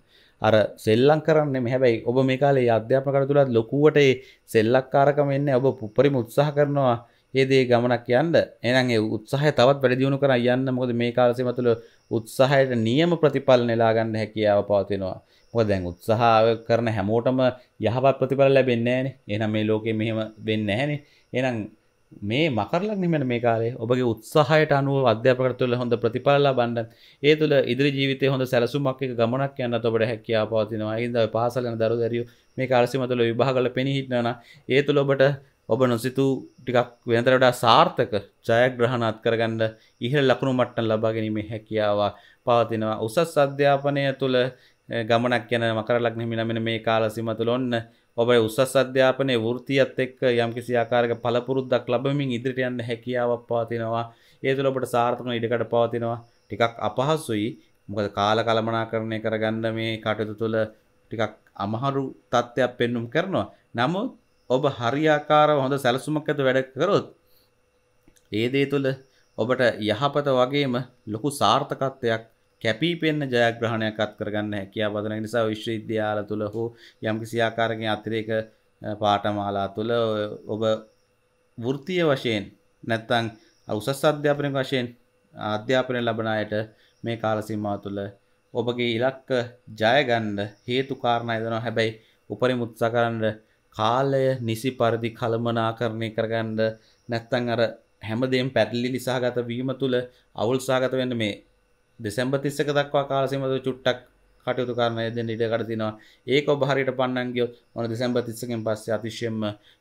අර සෙල්ලම් කරන්නේ මේ හැබැයි ඔබ මේ කාලේ අධ්‍යාපන කටයුතු තුලත් ලොකුවට ඒ සෙල්ලක්කාරකම එන්නේ ඔබ උපරිම උත්සාහ කරනවා ඒ දේ ගමනක් යන්න එහෙනම් ඒ උත්සාහය තවත් වැඩි දියුණු කරා යන්න මොකද මේ කාලසීම තුළ උත්සාහයට නියම ප්‍රතිඵල නෙලා ගන්න හැකියාව පවතිනවා මොක දැන් උත්සාහ කරන හැමෝටම යහපත් ප්‍රතිඵල ලැබෙන්නේ නෑනේ එනම් මේ ලෝකෙ මෙහෙම වෙන්න ඇහැනේ එනම් මේ මකරලක් නිමට මේ කාලේ ඔබගේ උත්සාහයට අනුව අධ්‍යාපකට තුළ හොඳ ප්‍රතිඵලලා බණ්ඩ ඒ තුළ ඉදිරි ජීවිතය හොඳ සැලසුමක් එක ගමනක් යන්න ඔබට හැකියා පවතිනවා ඉද පහසලන දරු දැරිය මේ කාලසිම තුළ විභාගල පෙනහිටනන ඒ තුළ ඔබට ඔබ නොසිතු ටිකක් වෙනතරට සාර්ථක ජයග්‍රහණත් කරගන්න ඉහළ ලකුණු මට්ටන් ලබා ගැනීම හැකියාව පවතිනවා උසස් අධ්‍යාපනය තුළ ගමනක් යන මකර ලග්න හිමිනා මෙන්න මේ කාල සීම තුළ ඔන්න ඔබ උසස් අධ්‍යාපනයේ වෘත්තියත් එක්ක යම්කිසි ආකාරයක පළපුරුද්දක් ලැබෙමින් ඉදිරියට යන්න හැකියාවක් පවතිනවා. ඒ තුළ ඔබට සාර්ථක ඉඩකඩ පවතිනවා. ටිකක් අපහසුයි. මොකද කාල කලමනාකරණය කරගන්න මේ කටයුතු තුළ ටිකක් අමහරු තත්ත්වයක් පෙන්눔 කරනවා. නමුත් ඔබ හරියාකාරව හොඳ සැලසුමක් ඇතුව වැඩ කරොත් ඒ දේ තුළ ඔබට යහපත වගේම ලොකු සාර්ථකත්වයක් කැපිපෙන්න්න ජයග්‍රහණයක් අත් කරගන්න හැකියා බදන නිසා විශ්වවිද්‍යාල තුළ හෝ යම්කි සියාකාරගෙන් අතිරේක පාටමාලා තුළ ඔබ වෘතිය වශයෙන් නැත්තං අවසස් අධ්‍යාපනය වශයෙන් අධ්‍යාපනය ලබනායට මේ කාලසිම්මා තුළ ඔබගේ ඉලක්ක ජයගන්ඩ හේතු කාරණය දනවා හැබැයි උපරි මුත්සකරන්ඩ කාලය නිසි පරිදි කළමනාකරණය කරගන්ඩ නැත්තං අර හැමදේම් පැටලි ලිසාගත වීම තුළ අවුල්සාගත වන්න මේ දෙසැම්බර් 31 දක්වා කාලසීමාව චුට්ටක් කටයුතු කරන දෙන්න ඉඩකට තිනවා ඒක ඔබ හරියට පන්නන් ගියොත් ඔන්න දෙසැම්බර් 30කින් පස්සේ අතිශයම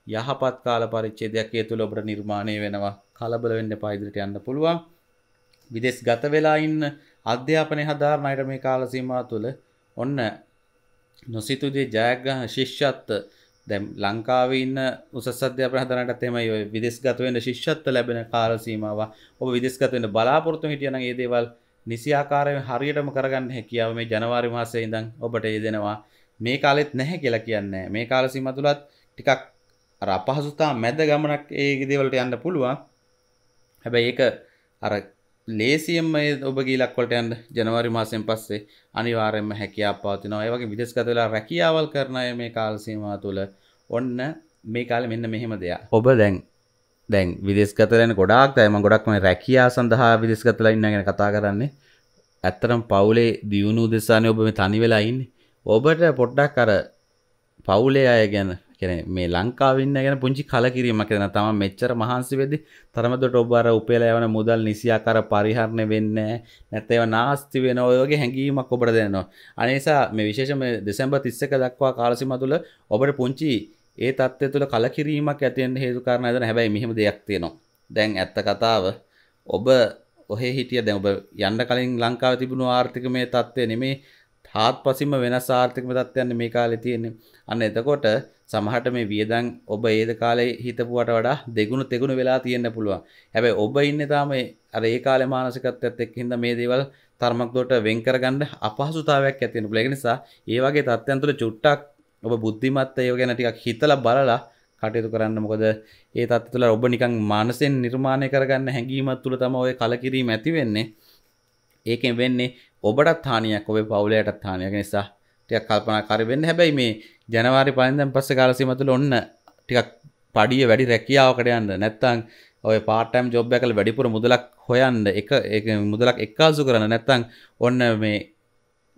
යහපත් කාල පරිච්ඡේදයක් ඒ තුළ ඔබට නිර්මාණය වෙනවා කලබල වෙන්න එපා ඉදිරියට යන්න පුළුවන් විදේශ ගත වෙලා ඉන්න අධ්‍යාපනයේ හදාරන අයට මේ කාල සීමාව තුළ ඔන්න නොසිතුදී ජයග්‍රහණ ශිෂ්‍යත්ව දැන් ලංකාවේ ඉන්න උසස් අධ්‍යාපන හදනකටත් එහෙමයි ඔය විදේශගත වෙන ශිෂ්‍යත්ව ලැබෙන කාල සීමාව ඔබ විදේශගත වෙන්න බලාපොරොත්තු හිටියනම් මේ දේවල් නිසියාකාරයෙන් හරියටම කරගන්න හැකියාව මේ ජනවාරි මාසයේ ඉඳන් ඔබට යෙදෙනවා මේ කාලෙත් නැහැ කියලා කියන්නේ මේ කාල සීමා තුලත් ටිකක් අර අපහසුතා මැද ගමනක් ඒ දේවල්ට යන්න පුළුවන් හැබැයි ඒක අර ලේසියෙන් මේ ඔබගේ ඉලක්කවලට යන්න ජනවාරි මාසයෙන් පස්සේ අනිවාර්යයෙන්ම හැකියාව පවතිනවා ඒ වගේ විදේශගත වෙලා රැකියාවල් කරන අය මේ කාල සීමාව තුල ඔන්න මේ කාලේ මෙන්න මෙහෙම දෙයක් ඔබ දැන් දැන් විදෙස්ගතරයන ගොඩක් දෑම ගොඩක්ම රැකයා සඳහා විදෙස්ගතලා ඉන්න ගැන කතා කරන්නේ ඇත්තරම් පවුලේ දියුණු දෙසානය ඔබම තනිවෙලායින්න ඔබට පොඩ්ඩක් අර පවුලේ අය ගැන කෙන මේ ලංකාවන්න ගැන පුංචි කලකිරීම කරන තම මෙච්චර මහන්සි වෙදි තරමදොට ඔබාර උපේලා යවන මුදල් නිසියාකර පරිහරණය වෙන්න නැතව නාස්ති වෙන ඔයගේ හැඟීමක් ඔබට දෙනවා අනේසා මේ විශේෂම දෙසැම්බ තිස්සක දක්වා කාලසිම තුළ ඔබට පුංචි ඒ තත්ත්වය තුළ කලකිරීමක් ඇතිවෙන්න හේතු කාරණා දෙන හැබැයි මෙහෙම දෙයක් තියෙනවා. දැන් ඇත්ත කතාව ඔබ ඔහේ හිටිය දැන් ඔබ යන්න කලින් ලංකාවේ තිබුණු ආර්ථිකමය තත්ත්වය නෙමේ තාත්පසින්ම වෙනස් ආර්ථිකම තත්ත්වයන්නේ මේ කාලේ තියෙන්නේ. අන්න එතකොට සමහරට මේ වියදම් ඔබ ඒද කාලේ හිතපුවට වඩා දෙගුණ තෙගුණ වෙලා තියෙන්න පුළුවන්. හැබැයි ඔබ ඉන්නේ තාම අර ඒ කාලේ මානසිකත්වයත් එක්ක හින්දා මේ දේවල් තරමක් දුරට වෙන් කරගන්න අපහසුතාවයක් ඇති වෙන නිසා ඒ වගේ තත්ත්වයන් තුළ චුට්ටක් ඔබ බුද්ධිමත්තය ගැන ටිකක් හිතලා බලලා කටයුතු කරන්න මොකද ඒ තත් තුළ ඔබ නිකං මානසයෙන් නිර්මාණය කරගන්න හැඟීමත් තුළ තම ඔය කලකිරීම ඇති වෙන්නේ ඒකෙන් වෙන්නේ ඔබටත් හානියක් ඔබේ පවුලයටත් හානියක් නිසා ටිකක් කල්පනාකාරී වෙන්න හැබැයි මේ ජනවාරි පලෙන්දන් පස්සේ කාල සීමාව තුළ ඔන්න ටිකක් පඩිය වැඩි රැකියාවකට යන්න නැත්තම් ඔය පාටම් ජොබ් එකල වැඩිපුර මුදලක් හොයන්න එක මුදලක් එක්කාසු කරන්න නැත්තම් ඔන්න මේ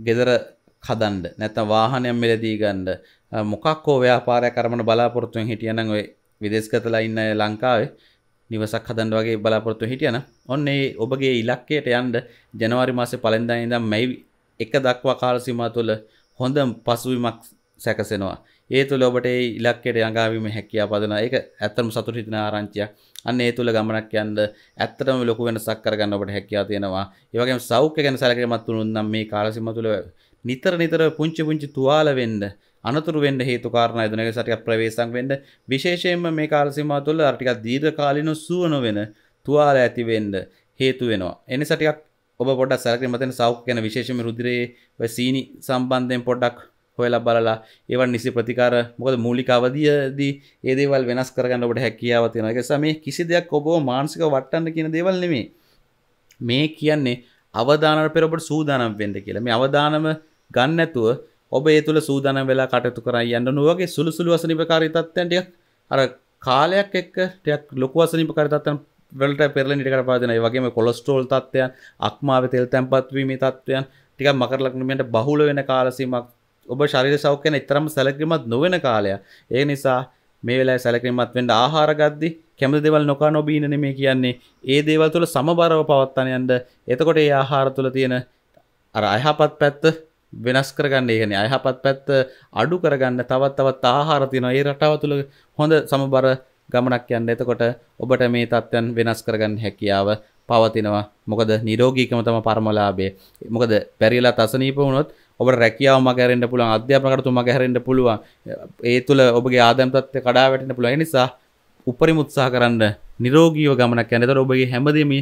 ගෙදර හදන්න නැත්තම් වාහනයක් මිලදී ගන්න මොකක්කෝ ව්‍යාපාරය කරමන බලාපොරත්තුවෙන් හිටියනම් ඔය විදේශගතලා ඉන්න ලංකාවේ නිවසක් හදන්ඩ වගේ බලාපොරත්තු හිටියන ඔන්නේ ඔබගේ ඉලක්කයට යන්ඩ ජනවාරි මාසේ පලෙන්දානිදම් මැයි එක දක්වා කාලසිමා තුළ හොඳ පසුවිමක් සැකසෙනවා ඒ තුළ ඔබට ඉලක්කෙට යඟාවීම හැකියා පදන ඒක ඇත්තම සතුටිතින ආරංචිය අන්න ඒ තුළ ගමනක් යන්ද ඇත්තටම ලොකු වෙන සක්කරගන්න ඔබට හැකියා තියෙනවා ඒවගේ සෞඛ්‍ය ගැන සැලකිරීමත් වුණොත් නම් මේ කාලසීම තුළ නිතර නිතර පුංචි පුංචි තුවාල වෙන්න අනතුර වෙන්න හේතුකාරණ යදනක සටික ප්‍රවේශං වෙන්න විශේෂයෙන්ම මේ කාලසිමා තුළ අටික දීර්ඝ කාලින සුවන වෙන තුවාල ඇතිවෙන්ඩ හේතු වෙනවා. එනි සටිකක් ඔබ පොඩක් සැලකින් මතන සෞඛ ගැන විශේෂම රුදිරයේ සීනි සම්බන්ධයෙන් පොඩ්ඩක් හොයලා බලලා ඒවන් නිසි ප්‍රතිකාර මොකද මූලික අවධියදී ඒ දේවල් වෙනස් කරගන්න ඔබට හැකියාව තියෙනවා. ඒ නිසා මේ කිසි දෙයක් ඔබව මානසික වටන්න කියන දේවල් නෙමෙයි. මේ කියන්නේ අවදානර පෙර ඔබට සූදානම් වෙන්න කියලා. මේ අවදානම ගන්න නැතුව ඔබ ඒ තුළ සූදන වෙලා කටයුතු කරයි යන්න නුවගේ සුළු සුළු වසනිපකාරී තත්ත්වයන්ට අර කාලයක් එක්ක ටයක් ලොකු වසනිපකාරී තත්ත්වයන් වලට පෙරල නිට කරපාදනයි වගේම කොලස්ටෝල් තත්ත්වයන් අක්මාව තෙල් තැන්පත්වීම තත්ත්වයන් ටික මකරලක්නමට බහුල වෙන කාලසීමක් ඔබ ශරිර සෞඛ්‍යන එතරම් සැලකිමත් නොවෙන කාලය ඒ නිසා මේ වෙලා සැලකිමත් වෙන්ට ආහාරගද්දි කැමති දෙවල් නොකා නොබීන නෙමේ කියන්නේ ඒ දේවල් තුළ සමබරව පවත්තනයන්ට එතකොට ඒ ආහාර තුළ තියෙන අර අයහපත් පැත්ත වෙනස් කරගන්න ඒගෙන අයහපත් පැත්ත අඩු කරගන්න තවත් තවත් ආහාරතියන ඒ රටාව තුළ හොඳ සමබර ගමනක් යන්න එතකොට ඔබට මේ තත්ත්වයන් වෙනස් කරගන්න හැකියාව පවතිනවා මොකද නිරෝගීකම තම පරමලාබේ මොකද පැරිලා තසනීප වුණොත් ඔබ රැකියාව මගහැරෙන්ට පුළුවන් අධ්‍යාපනකටතු මගහැරෙන්ට පුළුවන් ඒ තුළ ඔබගේ ආදම් තත්ත්වය කඩා වැටෙන්න පුළුවන් නිසා උපරිම උත්සාහ කරන්න නිරෝගීව ගමනක් යන්න එතකොට ඔබගේ හැමදේම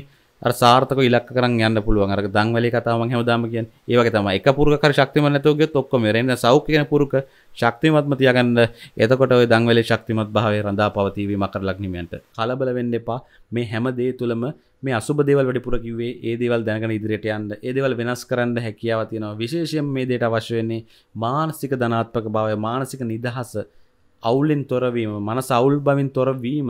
අර සාර්ථක ඉලක්ක කරන් යන්න පුළුවන් අර දංවැලි කතාව මම හැමදාම කියන්නේ ඒ වගේ තමයි එක පුරුක කර ශක්තිමත් නැතුව ගියොත් ඔක්කොම රෙන්න සෞඛ්‍ය කියන පුරුක ශක්තිමත්ම තියාගන්න එතකොට ওই දංවැලි ශක්තිමත් භාවය රඳා පවතිවීම අකර ලග්නිමයන්ට කලබල වෙන්න එපා මේ හැම දේ තුලම මේ අසුබ දේවල් වැඩිපුර කිව්වේ ඒ දේවල් දැනගෙන ඉදිරියට යන්න ඒ දේවල් වෙනස් කරන්න හැකියාව තියෙනවා විශේෂයෙන් මේ දේට අවශ්‍ය වෙන්නේ මානසික ධනාත්මක භාවය මානසික නිදහස අවුලෙන් තොරවීම මනස අවුල් බවින් තොරවීම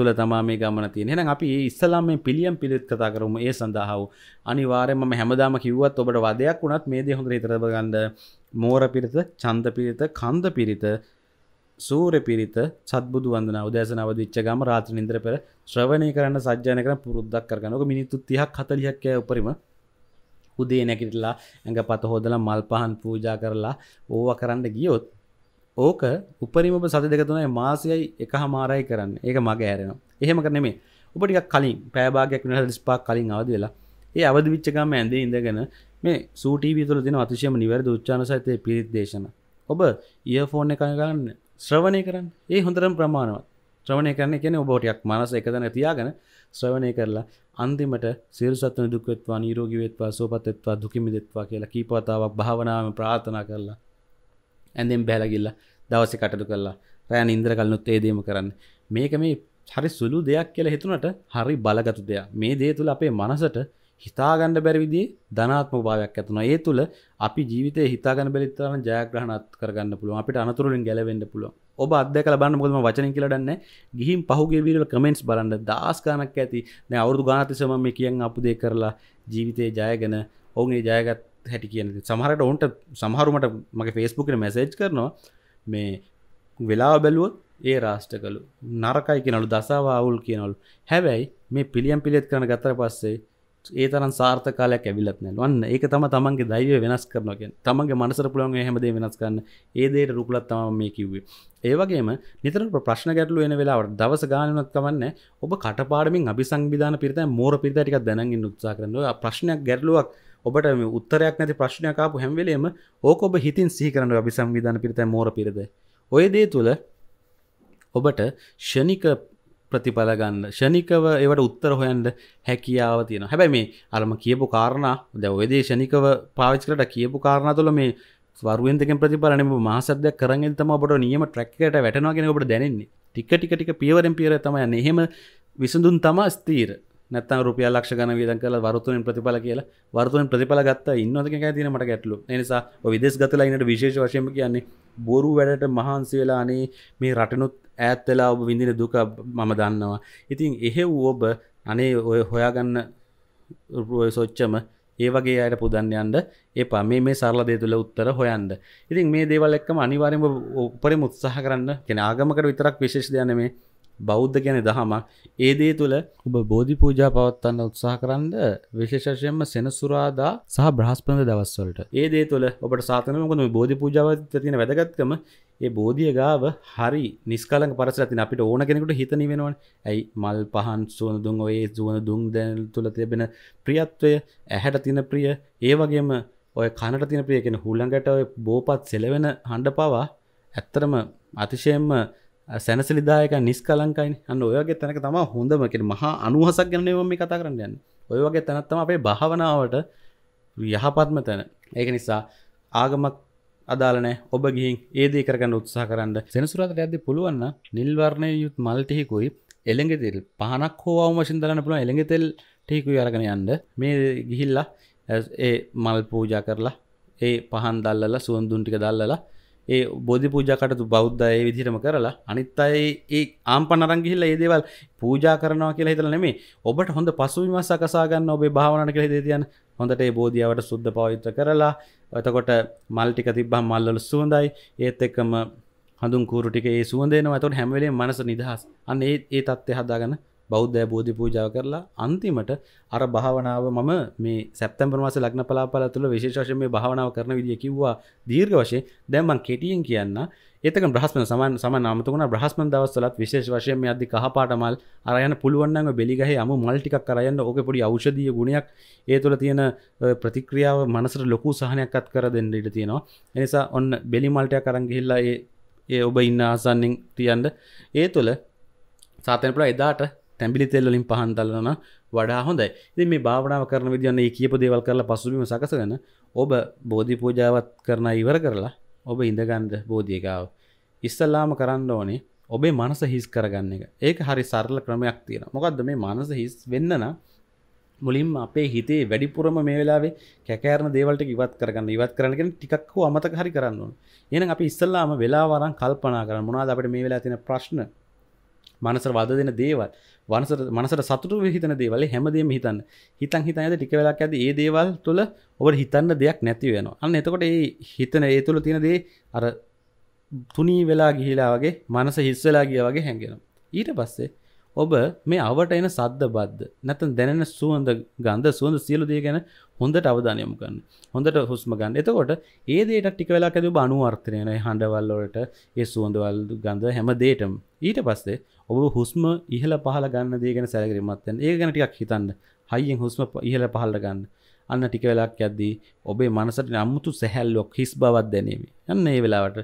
තුළ තමා මේ ගමන තියෙන එහෙනම් අපි ඒ ඉස්සලාම මේ පිළියම් පිළිත් කතා කරමු ඒ සඳහා වූ අනිවාර්යයෙන්ම මම හැමදාම කිව්වත් ඔබට වදයක් වුණත් මේ දේ හොඳට හිතට ගන්න මෝර පිරිත, ඡන්ද පිරිත, කන්ද පිරිත, සූර්ය පිරිත, සත්බුදු වන්දනා උදෑසන අවදිච්ච ගම රාත්‍රී නින්දර පෙර ශ්‍රවණය කරන්න සජ්ජායන කරන පුරුද්දක් කරගන්න. ඔක මිනිත්තු 30ක් 40ක් උපරිම උදේ නැගිටලා ඇඟ පත හොදලා මල් පහන් පූජා කරලා ඕවා කරන්න ගියොත් ඕක උපරිම ඔබ සති දෙක තුනයි මාසයයි එක හමාරයි කරන්න ඒක මගේ ඇරෙනවා එහෙම කරන්නේ මේ ඔබ ටිකක් කලින් පෑභාගයක් වෙනහල් 25ක් කලින් අවදි වෙලා ඒ අවදි වෙච්ච ගම ඇඳේ ඉඳගෙන මේ සූ ටීවී තුල තියෙන අතිශයම නිවැරදි උච්චාරණ සහිත පිරිත් දේශන ඔබ ඉයර්ෆෝන් එක ගන්න ශ්‍රවණය කරන්න ඒ හොඳටම ප්‍රමාණවත් ශ්‍රවණය කරන්න කියන්නේ ඔබ ටිකක් මනස එක තැන තියාගෙන ශ්‍රවණය කරලා අන්තිමට සියලු සත්ත්වන දුක් වෙත්වා නිරෝගී වෙත්වා සුවපත් වෙත්වා දුකින් මිදෙත්වා කියලා කීප වතාවක් භාවනාවෙන් ප්‍රාර්ථනා කරලා ඇඳෙන් බැලගිල්ලා දවස කටු කරලා රෑන ඉන්ද්‍ර කලනුත් ඒදීම කරන්න මේක මේ හරි සුළු දෙයක් කියල හිතුනට හරි බලගතු දෙයක් මේ දේ තුළ අපේ මනසට හිතාගණ්ඩ බැරිවිදි ධනාත්ම භාවයක් ඇතුන ඒ තුළ අපි ජීවිතය හිතාගන බැරිතරම ජයග්‍රහණත් කරගන්න පුළුව අපිට අනතුරින් ගැලවෙන්න පුළුව ඔබ අදක බන්න මුොම වචන කියලටන්න ගිහිම් පහුගේ විරල කමෙන්ට්ස් බලන්න දස්කානක් ඇති නෑ අවුරදු ගානතිසම මේ කියන් අපදේ කරලා ජීවිතය ජයගෙන ඔවුන්ගේ ජයගත් හැටි කියන සමහරට ඔවන්ට සමහරුමට මගේ ෆෙස්බුකන මැසේජ් කරනවා මේ වෙලා බැලුවත් ඒ රාෂ්ට කළු නරකයි කියනලු දසාවාවුල් කියනවලු හැබැයි මේ පිළියම් පිළියත් කරන ගතර පස්සේ ඒ තරන් සාර්ථ කාලයක් ඇවිලත් නැලවන්න ඒක තම තමන්ගේ දයිව වෙනස් කරනක තමන්ගේ මනසර පුළන් හැමද වෙනස් කරන්න ඒදේට රුපලත් තම මේ කිව්වේ ඒවගේම නිතර ප්‍රශ්න ගැටලු එන වෙලාවට දවස ගානනත් කමන්න ඔබ කටපාඩමින් අභි සංවිධාන පිරිත මෝර පිරිතටික දැනගින් උත්සා කරනවා ප්‍රශ්නයක් ගැටලුවක් ඔබට උත්තරයක් නැති ප්‍රශ්නයක් ආපු හැම්වෙලේම ඕක ඔබ හිතින් සිහි කරන්න අපි සංවිධාන පිරිත මෝර පිරිද ඔය දේ තුළ ඔබට ෂණික ප්‍රතිඵල ගන්න ෂණිකව ඒවට උත්තර හොයන්ට හැකියාව තියෙන හැබැයි මේ අරම කියපු කාරණ දැ ඔයදේ ෂණිකව පාවිච් කරට කියපු කාරණ තුළ මේ වරුවෙන්තක ප්‍රතිපලන මාසදයක් කරගෙන් තම ඔබට නියම ට්‍රක්කට වැටනවාගෙන ඔබට දැනෙන්නේ ටික ටික ටික පියවරෙන් පියර තමයි නෙහෙම විසඳුන් තම ස්තීර නැත රුපිය ලක්ෂ ගන වියද කල වරතුෙන් ප්‍රතිඵල කියලා වරතුෙන් ප්‍රතිඵල ගත්ත ඉන්නදක තිනට ගැටලු නිසා විදෙස් ගතලා ඉන්නට විශේෂ වශයම කියන්නේ බොරු වැඩට මහන්සි වෙලා අනේ මේ රටනුත් ඇත්තලා ඔබ විඳින දුක මම දන්නවා ඉතින් එහෙව් ඔබ අනේ ඔය හොයාගන්න රුපය සොච්චම ඒවගේ අයට පුදන්නයන්ට එපා මේ මේ සරල දේ තුළ උත්තර හොයන්ද ඉතින් මේ දේවල් එක්කම අනිවාරෙන්ම උපරි මුත්සාහ කරන්න කෙන ආගමකට විතරක් විශේෂ දයන මේ බෞද්ධ ගැන දහමක් ඒදේ තුළ ඔබ බෝධි පූජා පවත්වන්න උත්සාහ කරන්න විශේෂයෙන්ම සෙනසුරාදා සහ බ්‍රහස්පඳ දවස්වලට ඒදේ තුළ ඔබට සාතනමකම බෝධි පූජාවත් තියෙන වැදගත්කම ඒ බෝධිය ගාව හරි නිස්කල පරස තින අපිට ඕන කෙනෙකුට හිතන වෙනවන් ඇයි මල් පහන් සුවන දුන් ඔයේ සුවන දුන් දැල් තුළ තිබෙන ප්‍රියත්වය ඇහැට තින ප්‍රිය ඒවගේම ඔය කනට තින ප්‍රියකෙන හුළඟට බෝපත් සෙලවෙන හඬ පවා ඇත්තරම අතිශයෙන්ම සැනසලිදායක නිස්කලංකයින් අන්න ඔයගේ තැනක තම හොඳමකට මහා අනුහසක් ගැනව මේ කතා කරන්න යන්න ඔයගේ තැනත්තම අපේ භාවනාවට යහපත්ම තැන ඒක නිසා ආගමක් අදාලනෑ ඔබ ගිහින් ඒදී කරගන්න උත්සා කරන්න සෙනසුරට ඇද පුළුවන්න නිල්වර්ණය යුත් මල්ටිහිකුයි එළඟෙතෙල් පහනක් හෝවාම වශින්දරන්න පුළුව එළඟෙතෙල් ටිකුයි අරගෙන යන්න මේ ගිහිල්ලා ඒ මල් පූජා කරලා ඒ පහන් දල්ලලා සුවන්දුන්ටික දල්ලලා ඒ බෝධි පූජාකට බෞද්ධ ඒ විදිහටම කරලා අනිත් අය ඒ ආම්පන අරන් ගිහිල්ලා ඒ දේවල් පූජා කරනවා කියලා හිතලා නෙමෙයි ඔබට හොඳ පසුබිමක් සකසා ගන්න ඔබේ භාවනාවට කියලා හිතේ තියන්න හොඳට ඒ බෝධියවට සුද්ධ පවිත්‍ර කරලා එතකොට මල් ටික තිබ්බහම මල්වල සුවඳයි ඒත් එක්කම හඳුන් කූරු ටික ඒ සුවඳ එනවා එතකොට හැම වෙලේම මනස නිදහස් අන්න ඒ ඒ தත්ත්වය හදාගන්න බෞද්ධ බෝධි පූජාව කරලා අන්තිමට අර භාවනාව මම මේ සැප්තැම්පර්මාස ලක්න පලාපල තුළ විශේෂය මේ භාවනාව කරන විදිිය කිව්වා දීර්ග වශය දැම්මන් කෙටියෙන් කියන්න එතක බ්‍රහස්ම සමන් සම නමතුන බ්‍රහස්ම දවස්සලත් විශේෂ වශයෙන් අද කහපාටමල් අරයන පුළුවන්න්න බෙලිගහ අම මල්ටික් කරයන්න ඕක පොඩි අවෂදිය ගුණයක් ඒ තුළ තියෙන ප්‍රතික්‍රියාව මනසට ලොකු සහනයක්ත් කර දෙන්න ඉට තියෙනවා එනිසා ඔන්න බෙලි මල්ටය කරගහිල්ලා ඒ ඔබ ඉන්න ආසන්නෙන් තියන්ට ඒ තුළ සාතනපුල එදාට තැපිලි තෙල්ලින් පහන් දල්ලන වඩා හොඳයි ඉති මේ භාවනාව කරන විදින්න කියප දේවල් කරලා පසුබීම සකසගන්න ඔබ බෝධි පූජාවත් කරන ඉවර කරලා ඔබ ඉඳගන්ද බෝධියකාව ඉස්සල්ලාම කරන්න ඕනේ ඔබේ මනස හිස් කරගන්න එක ඒක හරි සරල ක්‍රමයක් තියෙන මොකක්ද මේ මනස හිස් වෙන්නන මුලින් අපේ හිතේ වැඩිපුරම මේ වෙලාවේ කැකෑරන දේවල්ට ඉවත් කරගන්න ඉවත් කරනගෙන ටිකක් හෝ අමතක හරි කරන්න ඕන එහෙනම් අපි ඉස්සල්ලාම වෙලාවරන් කල්පනා කරන්න මොනවද අපිට මේ වෙලාව තියෙන ප්‍රශ්න මනසර වද දෙන දේවල් වනසර මනසට සතුට හිතන දේවල හැමදේම හිතන්න හිතන් හිතන් ඇද ටික වෙලාක් ඇද ඒ දේවල් තුළ ඔබට හිතන්න දෙයක් නැති වෙනවා අන්න එතකොට ඒ හිතන ඒ තුළ තියෙන දේ අර තුනී වෙලා ගිහිලා වගේ මනස හිස් වෙලා ගිය වගේ හැඟෙනවා ඊට පස්සේ ඔබ මේ අවට එන සද්ද බද්ද නැතන් දැනෙන සුවඳ ගන්ධ සුවඳ සියලු දේ ගැන හොඳට අවධානයමු ගන්න. හොඳට හුස්ම ගන්න. එතකොට ඒ දේට ටික වෙලා කැදුව අනුවර්තනය වෙනවා. ඒ හඬවල් වලට, ඒ සුවඳවල් ගන්ධ හැම දෙයකටම. ඊට පස්සේ ඔබ හුස්ම ඉහළ පහළ ගන්න දේ ගැන සැලකිලිමත් වෙන්න. ඒක ගැන ටිකක් හිතන්න. හයියෙන් හුස්ම ඉහළ පහළ ගන්න. අන්න ටික වෙලාවක් යද්දී ඔබේ මනසට අමුතු සැහැල්ලුවක් හිස් බවක් දැනීම. අන්න ඒ වෙලාවට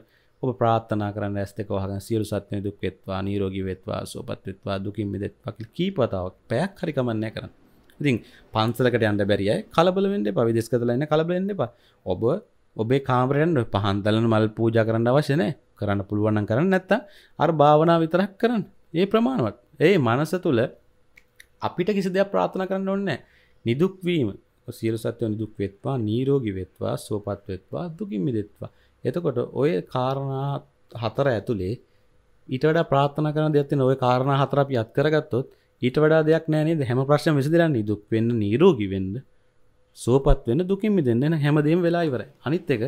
ඔබ ප්‍රාත්ථනා කරන්න ඇස්තක වහග සියලු සත්‍යය දුක් වෙත්වා නීරෝගී වෙත්වා සෝපත්වෙත්වා දුකින් මෙදෙත්වාකි කීපතාවක් පැයක් හරිකමන්නෑ කරන්න ඉතින් පන්සලකට යන්න බැරිය කලබලවෙන්ට පවිදෙස් කතලන්න කලබලෙන්න්න එපා ඔබ ඔබේ කාමරයන් පහන්දලන මල් පූජ කරන්න අවශ්‍යනය කරන්න පුළුවන්න කරන්න නැත්ත අර භාවනා විතරක් කරන්න ඒ ප්‍රමාණවත් ඒ මනස තුළ අපිට කිසි දෙයක් ප්‍රාථන කරන්න ඔන්න නිදුක්වීම සියලු සත්‍යය නිදුක් වෙත්වා නීරෝගි වෙත්වා සෝපත් වෙත්වා දුකින් මිදෙත්වා එතකොට ඔය කාරණා හතර ඇතුළේ ඊට වඩා ප්‍රාර්ථනා කරන දෙයක් තියෙන ඔය කාරණා හතර අපි අත් කරගත්තොත් ඊට වඩා දෙයක් නෑ නේද හැම ප්‍රශ්නම විසඳලා නිදුක් වෙන්න නිරෝගී වෙන්න සුවපත් වෙන්න දුකින් මිදෙන්න හැමදේම වෙලා ඉවරයි අනිත් එක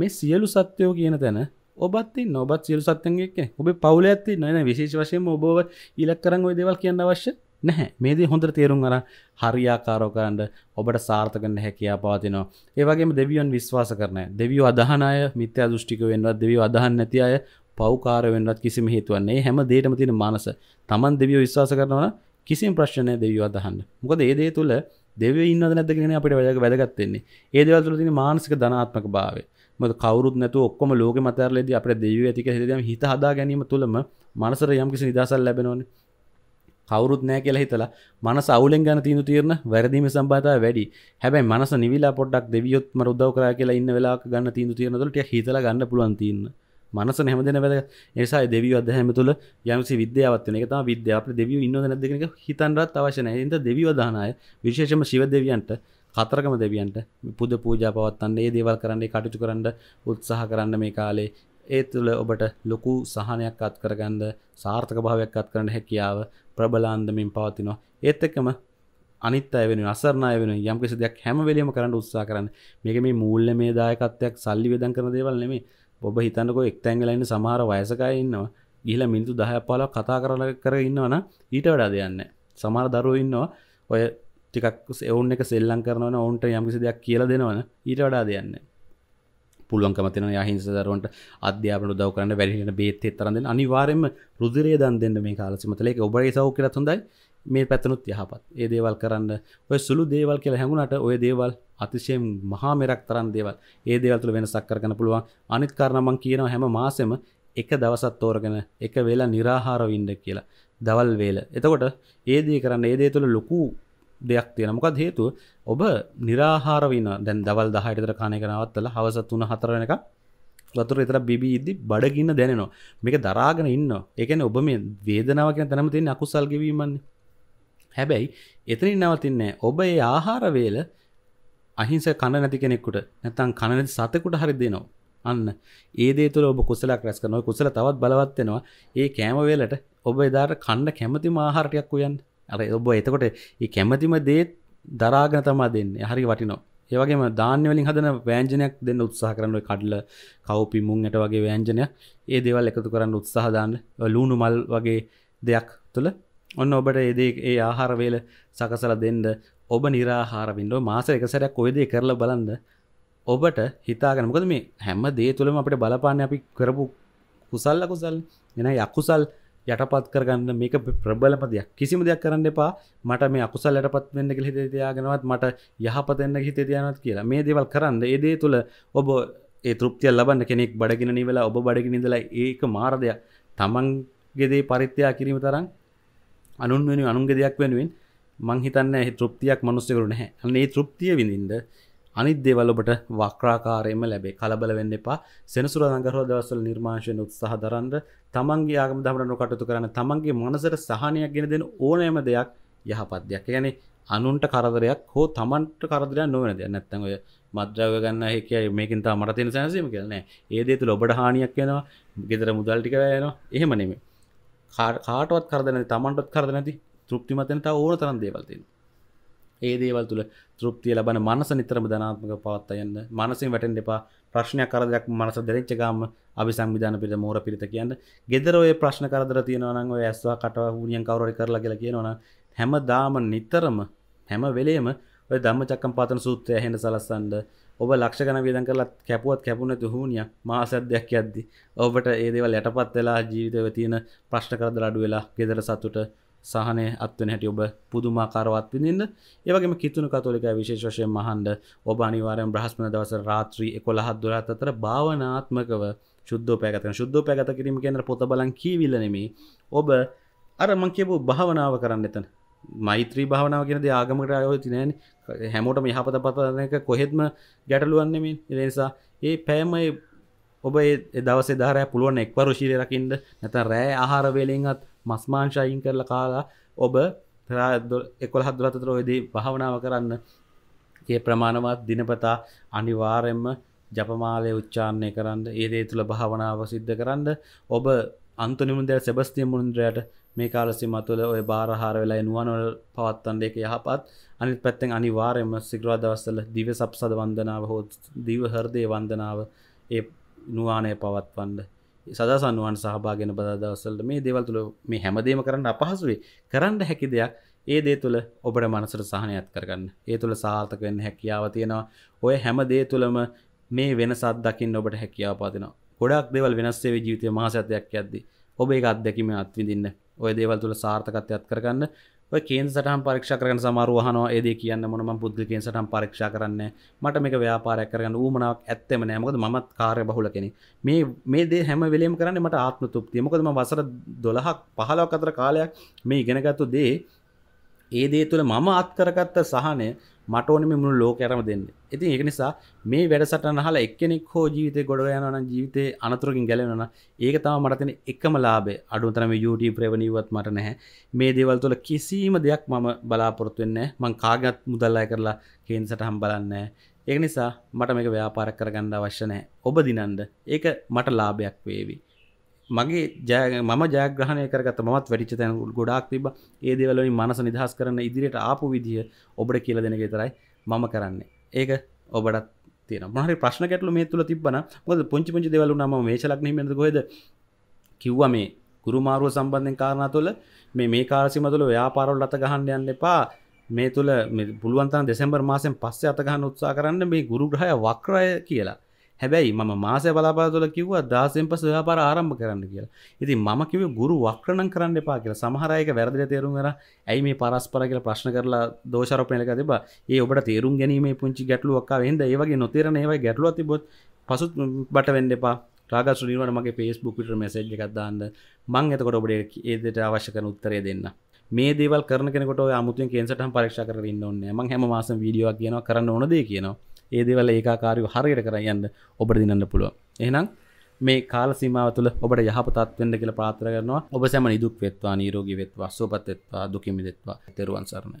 මේ සියලු සත්‍යෝ කියන තැන ඔබත් ඉන්න ඔබත් සියලු සත්‍යන්ගේ එක්ක ඔබේ පවුල ඇත්ති නෑ විශේෂ වශයෙන් ඔබව ඉලක්ක කරන් ওই දේවල් කියන්න අවශ්‍ය නැහැ මේදේ හොඳට තේරුම් අර හරියාකාරෝකරන්ට ඔබට සාර්ථකන්න හැකයා පාතිනවා ඒවගේ දෙවියන් විශ්වාස කරන දෙවිය අදහනය මිත්‍ය දෘෂ්ටික වෙන්වත් දෙවිය අදහන්න නැති අය පෞකාර වෙන්වත් කිසිම හේතුවන්නේ හැම දේටම තියෙන මනස තමන් දෙවිය විශ්වාස කරනවන කිසිම ප්‍රශ්නය දෙවිය අදහන්න මොකද ඒදේ තුළ දෙව ඉන්න නැදගෙන අපට වැජක වැදගත්තෙන්නේ ඒදවල් තුළ තින මානසික ධනාත්මක භාවේ මද කවරුත් නැතු ඔක්කොම ලෝක මතරලෙද අප දෙව ඇතික හෙදම හිත හදා ගැනීම තුළම මනසර යම්කිසි නිදසල් ලැබෙනවන්නේ කවරුත් නෑ කියලා හිතලා මනස අවුලෙන් ගන්න තියෙන තීරණ වැරදීමේ සම්බන්ධතාවය වැඩි. හැබැයි මනස නිවිලා පොඩ්ඩක් දෙවියොත් මර උදව් කරා කියලා ඉන්න වෙලාවක ගන්න තියෙන තීරණ වල ටික හිතලා ගන්න පුළුවන් තීරණ. මනසන හැමදේම වැදගත්. ඒ නිසා දෙවියෝ අධ්‍යයනය තුළ යම්සි විද්‍යාවක් තියෙන එක තමයි විද්‍යාව. අපිට දෙවියෝ ඉන්නවද නැද්ද කියන එක හිතන්නවත් අවශ්‍ය නැහැ. ඒ නිසා දෙවියෝ දාන අය විශේෂයෙන්ම ශිව දෙවියන්ට කතරගම දෙවියන්ට පුද පූජා පවත්වන්න, ඒ දේවල් කරන්න, ඒ කටයුතු කරන්න උත්සාහ කරන්න මේ කාලේ ඒ තුළ ඔබට ලොකු සහනයක් අත් කරගන්න සාර්ථක භාවයක් අත් කරන්න හැකියාව ප්‍රබලාන්දමින් පවතිනවා ඒත් එක්කම අනිත් අයවෙන අසරණ වෙන යම්කිසි දෙයක් හැමවෙලීම කරන්න උත්සා කරන්න මේක මේ මූල්ල මේ දායකත්වයක් සල්ලි වෙදන් කරන දේවල් නෙමේ ඔබ හිතන්නකො එක්තැංගලන්න සමහර වයසකය ඉන්නවා ගිහිල මිනිතු දහය පාලක් කතා කරන කර ඉන්නවන ඊට වඩා දෙයන්න සමහර දරුව ඉන්නවා ඔය ටිකක් එවුන් එක සෙල්ලන් කරනවන ඔවුන්ට යම්කිසි දෙයක් කියල දෙනවන ඊට වඩා දෙයන්නේ පුළුවන්කමතින යහිංසදරුවන්ට අධ්‍යාපන දව කරන්න වැඩිට බේත්තේ තරන්න අනිවාරෙන්ම රුදුරේ දන් දෙන්න මේ කාලසිමතලේ ඔබයි සෞ කරත් හොඳයි මේ පැතනුත් යහපත් ඒ දේවල් කරන්න ඔය සුළු දේවල් කියලා හැඟුණට ඔය දේවල් අතිශයෙන් මහා මෙරක් තරන් දේවල් ඒ දේවල්තුළ වෙන සක්කරගන පුළුවන් අනිත් කරනමං කියනවා හැම මාසෙම එක දවසත් තෝරගෙන එක වෙලා නිරාහාරවින්ඩ කියලා දවල් වේල එතකොට ඒදී කරන්න ඒදේ තුළ ලොකු දෙයක් තියෙන මොකක් හේතුව ඔබ නිරාහාරවින දැන් දවල් දහයටතර කාණය කනවත්තල හවස තුන හතරන එක වතුර එතර බිබි ඉදදි බඩගින්න දැනවා මේක දරාගෙන ඉන්න එකන ඔබ මේ වේදනාව කියෙන තැනම තින් අකුසල් ගවීමන්නේ හැබැයි එතනින් නවතින්නේ ඔබ ඒ ආහාරවේල අහිංස කණ නැති කෙනෙක්කුට නැතන් කණනති සතකුට හරි දෙනවා අන්න ඒදේ තුළ ඔබ කුසලක් රැස් කරනව කුසල තවත් බලවත්වෙනවා ඒ කෑමවේලට ඔබ එදාට කණ්ඩ කැමති මාහාරටයක් වයන්න අර ඔබ එතකොට ඒ කැමතිම දේත් දරාගෙන තමා දෙන්න හරි වටිනෝ ඒවගේ දාන්‍යවලින් හදන වෑන්ජනයක් දෙන්න උත්සාහ කරන්න කඩල කවපි මුං ඇට වගේ වෑන්ජනයක් ඒ දෙවල් එකතු කරන්න උත්සාහදාන්න ලූුණු මල් වගේ දෙයක් තුළ ඔන්න ඔබට ඒදේ ඒ ආහාරවේල සකසල දෙන්න ඔබ නිරාහාරවින්ඩෝ මාස එකසරයක් කොයිදේ කරල බලන්න ඔබට හිතාගනමකද මේ හැම දේ තුළම අපට බලපාන්න අපි කරපු කුසල්ල කුසල් එන යකුසල් යටපත් කරගන්න මේක ප්‍රබලම දෙයක් කිසිම දෙයක් කරන්න එපා මට මේ අකුසල් යටපත් වෙන්න කියලා හිතේ තියාගෙනවත් මට යහපත වෙන්න හිතේ තියානවත් කියලා මේ දේවල් කරන්න ඒ දේ තුල ඔබ ඒ තෘප්තිය ලබන්න කෙනෙක් බඩගින නිවෙලා ඔබ බඩගින ඉඳලා ඒක මාර දෙයක් තමන්ගේ දේ පරිත්‍යාග කිරීම තරම් අනුන් වෙනුවෙන් අනුන්ගේ දෙයක් වෙනුවෙන් මං හිතන්නේ තෘප්තියක් මිනිස්සුන්ට නැහැ අන්න ඒ තෘප්තිය විඳින්න අනිත් දෙවලොබට වක්‍රාකාරයම ලැබේ කලබල වෙන්න එපා සෙනසුර දඟරෝ දවසල් නිර්මාශයෙන් උත්සාහ දරන්න තමන්ගේ ආගම දමරනු කටතු කරන්න තමන්ගේ මනසට සහනයක් ගෙන දෙන ඕනෑම දෙයක් යහපත් දෙයක් ගැනේ අනුන්ට කරදරයක් හෝ තමන්ට කරදරයක් නොවන දෙයක් නැත්තන් ඔය මද්‍රව ගන්න හැකයි මේකින් තා මට තියෙන සැනසීම කියලා නෑ. ඒ දේ තුල ඔබට හානියක් වෙනවා. ගෙදර මුදල් ටික වැය වෙනවා. එහෙම නෙමෙයි. කාටවත් කරදර නැති තමන්ටවත් කරදර නැති තෘප්තිමත් වෙන තව ඕන තරම් දේවල් තියෙනවා. ඒ දේවල් තුළ තෘප්තිය ලබන මනස නිතරම ධනාත්මක පවත්ත යන්න මනසින් වැටෙන් එපා ප්‍රශ්නයක් කරදයක් මනස දෙරච්චකාම අපි සංවිධාන පිට මෝර පිරිත කියන්න ගෙදරෝය ප්‍රශ්න කරදර තියෙනවනං ඔය ඇස්වා කටව හූියන් කවරරි කරලා කියලා කියනවන හැම දාම නිතරම හැම වෙලේම ඔය දම්ම චක්කම් පාතන සූත්‍රය හෙන සලස්සන්ඩ ඔබ ලක්ෂගන වියදන් කරලත් කැපුවත් කැපුණනතු හුණිය මාසද්‍යයක් ඇද්දි ඔබට ඒදේවල් යටපත් වෙලා ජීවිතව තියෙන ප්‍රශ්න කරද අඩු වෙලා ගෙදර සතුට සහනය අත්වන හැට ඔබ පුදුමාකාරවත් විඳින්න ඒවගේම කිතුුණු කතොලික විශේෂ වශයෙන් මහන්ඩ ඔබ අනිවාරයෙන් බ්‍රහස්පන දවස රාත්‍රී එකොළහත් දුරත් අතර භාවනාත්මකව ශුද්ධෝපයගතන ශුද්ධෝපයගත කිරීම කෙන්ට පොත බලන් කීවිලනෙම ඔබ අර මංකේපු භාවනාව කරන්න එතන මෛත්‍රී භාවනාව කියෙනද ආගමට අයෝ තිනෑන හැමෝටම යහපත පතනක කොහෙත්ම ගැටලුවන්නෙමින් එනිසා ඒ පෑමයි ඔබ දවස දාරය පුළුවන් එක්වරුශීලයකින්ද නැත රෑ ආහාරවේලෙන්ත් මස්මාංශයින් කරල කාලා ඔබ එකොළ හදුරතර ඔයදී භාවනාව කරන්න ඒ ප්‍රමාණවත් දිනපතා අනිවාරෙන්ම ජපමාලය උච්චාරණය කරන්න ඒදේ තුළ භාවනාව සිද්ධ කරන්න ඔබ අන්තුනිමුදල් සෙබස්තිය මුන්ද්‍රයට මේ කාලසිම තුළ ඔය භාරහාර වෙලා නුවනොල් පවත්තන්ඩ එක යහපත් අනිත් පැත්තෙන් අනිවාරයම සිග්‍රවා දවස්සල දිව සප්සද වන්දනාව හෝ දිවහරදය වන්දනාව ඒ නුවානය පවත්වන්ඩ සදා සන්නුවන් සහභාගෙන බදාදවස්සල්ට මේ දේවල් තුළ මේ හැමදේම කරන්න අපහසුවේ කරන්න හැකි දෙයක් ඒ දේ තුළ ඔබට මනසට සහනයත් කරගන්න ඒ තුළ සාර්ථක වෙන්න හැකියාව තියෙනවා ඔය හැම දේ තුළම මේ වෙනසත් දකින්න ඔබට හැකියාපාතිනවා ගොඩක් දෙවල් වෙනස්සේ ජීවිතය මහසත්යක් ඇද්දී ඔබ එක අත්දැකීම අත්විඳන්න ඔය දේවල් තුළ සාර්ථකත්යත් කරගන්න කේන් සටහන් පරක්ෂ කරන සමාරුවහන ඒද කියන්න මොනම පුද්ගලකෙන් සටහන් පරක්ෂ කරන්න මට මේක ව්‍යාපාරයක් කරන්න ූමනාවක් ඇත්තම නෑමකද මත් කාරය බහුල කෙනෙ මේ මේදේ හැම වෙලේම් කරන්න මට ආත්ම තුප්තිය මොකදම වසර දොළහක් පහලක් අතර කාලයක් මේ ඉගෙනගත්තු දේ ඒදේ තුළ මම අත්කරගත්ත සහනය මටඕන මුළු ලෝකඇරම දෙන්න ඉතින් ඒක නිසා මේ වැඩසටන හලා එක්කෙනෙක් හෝ ජීවිතය ගොඩ යනන ජීවිතය අනතුරකින් ගැලෙනන ඒක තම මටතන එකම ලාබේ අඩුතරම යුට ප්‍රවණීවත් මට නැහැ මේ දේවල් තුළ කිසිීම දෙයක් මම බලාපොරොත්තුවෙන්න මං කාගත් මුදල්ලා කරලා කේන්සට හම් බලන්න ඒක නිසා මට මේක ව්‍යාපාර කරගන්න අවශ්‍යනෑ ඔබ දිනන්ද ඒක මට ලාභයක් වේවි මගේ ජය ම ජයග්‍රහණය කරගත මත් වැඩිච තැන ගොඩක් තිබ ඒ දෙවලින් මනස නිදහස් කරන්න ඉදිරියට ආපු විදිහ ඔබට කියල දෙනක තරයි මම කරන්නේ ඒක ඔබටත් තියන මහරි ප්‍රශ්න කැටලු මේ තුළ තිබන ොද පුංචි පුංචි දෙවලු නම මේශලක්නීමද ගොද කිව්ව මේ ගුරුමාරුව සම්බන්ධෙන් කාරණ තුළ මේ මේ කාරසිම තුළ ව්‍යාපාරොල් අත ගහන්න යන්න එපා මේ තුළ පුළුවන්තන් දෙෙසම්බර් මාසෙන් පස්සේ අතගහන්න උත්සා කරන්න මේ ගුරුග්‍රහය වක්රය කියලා හැබැයි ම මාසය බලාපාතුල කිව්ව දහසෙන් පස ව්‍යාපාර ආරම්භ කරන්න කියලා ඉති ම කිව ගුරු වක්‍රණන් කරන්න එපා කියලා සමහරයක වැරදිල තේරුම් කර ඇයි මේ පරස්පර කියල ප්‍රශ්න කරලා දෝෂරපනයක තිබ ඒ ඔබට තේරුම් ගැනීම පුංචි ගැටලුවක්කා වෙන්ද ඒවගේ නොතේර ඒව ගැටලුව තිබොත් පසුත් බට වෙන්න එපා රාග සුනිවට මගේ පේස්බුක්ට මැසේජ් එකක්දාන්න මං එතකොට ඔබට ඒදට අවශ්‍ය කන උත්තරය දෙන්න මේ දේවල් කරනකොට අමුතුන් කේන්සටම් පරක්ෂ කරන්න ඔන්න ම හැම මාස වීඩියෝ කියන කරන්න ඕනදේ කියනවා ඒදවල ඒකාකාරයු හරියට කරයන්න ඔබට දිනන්න පුළුව එහනම් මේ කාල සීමාව තුළ ඔබට යහපතත්වෙන්ට කියල පාතර කරනවා ඔබ සැම නිදුක් වෙත්වා නීරෝගී වෙත්වා සෝපත් එත්වා දුකිමි දෙත්වා තෙරුවන් සරණ